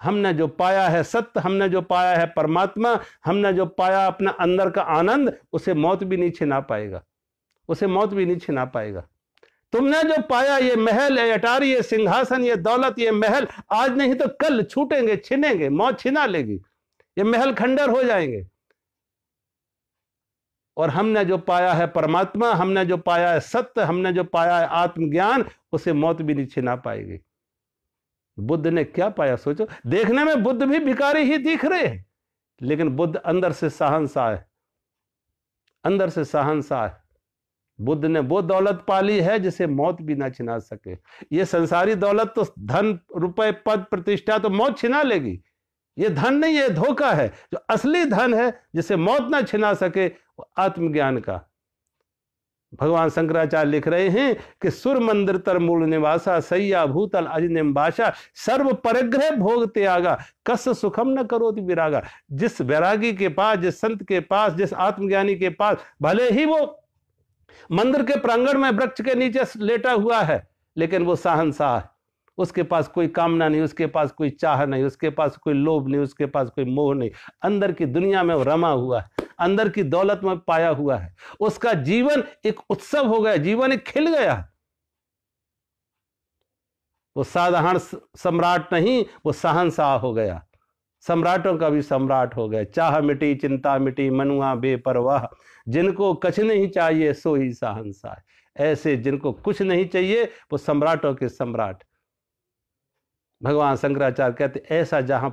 हमने जो पाया है सत्य हमने जो पाया है परमात्मा हमने जो पाया अपना अंदर का आनंद उसे मौत भी नहीं छिना पाएगा उसे मौत भी नहीं छिना पाएगा तुमने जो पाया ये महल ये अटारी ये सिंहासन ये दौलत ये महल आज नहीं तो कल छूटेंगे छिनेंगे मौत छिना लेगी ये महल खंडर हो जाएंगे और हमने जो पाया है परमात्मा हमने जो पाया है सत्य हमने जो पाया है आत्मज्ञान उसे मौत भी नहीं छिना पाएगी बुद्ध ने क्या पाया सोचो देखने में बुद्ध भी भिकारी ही दिख रहे हैं लेकिन बुद्ध अंदर से सहनसा है अंदर से सहनसा है बुद्ध ने वो दौलत पाली है जिसे मौत भी ना छिना सके ये संसारी दौलत तो धन रुपए पद प्रतिष्ठा तो मौत छिना लेगी ये धन नहीं है धोखा है जो असली धन है जिसे मौत ना छिना सके वो आत्मज्ञान का भगवान शंकराचार्य लिख रहे हैं कि सुर मंदिर तर मूल निवासा सैया भूतल अजनिम्बाषा सर्व परग्रह भोग त्यागा कस सुखम न करो विरागा जिस वैरागी के पास जिस संत के पास जिस आत्मज्ञानी के पास भले ही वो मंदिर के प्रांगण में वृक्ष के नीचे लेटा हुआ है लेकिन वो सहनशाह है उसके पास कोई कामना नहीं उसके पास कोई चाह नहीं उसके पास कोई लोभ नहीं उसके पास कोई मोह नहीं अंदर की दुनिया में रमा हुआ है अंदर की दौलत में पाया हुआ है उसका जीवन एक उत्सव हो गया जीवन एक खिल गया वो साधारण सम्राट नहीं वो सहनशाह हो गया सम्राटों का भी सम्राट हो गए चाह मिटी चिंता मिटी मनुआ बेपरवाह जिनको कछ नहीं चाहिए सो ही सहनसा ऐसे जिनको कुछ नहीं चाहिए वो सम्राटों के सम्राट भगवान शंकराचार्य कहते ऐसा जहां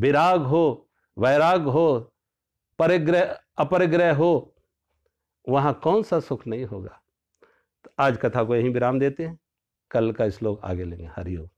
विराग हो वैराग हो परिग्रह अपरिग्रह हो वहां कौन सा सुख नहीं होगा तो आज कथा को यहीं विराम देते हैं कल का श्लोक आगे लेंगे हरिओम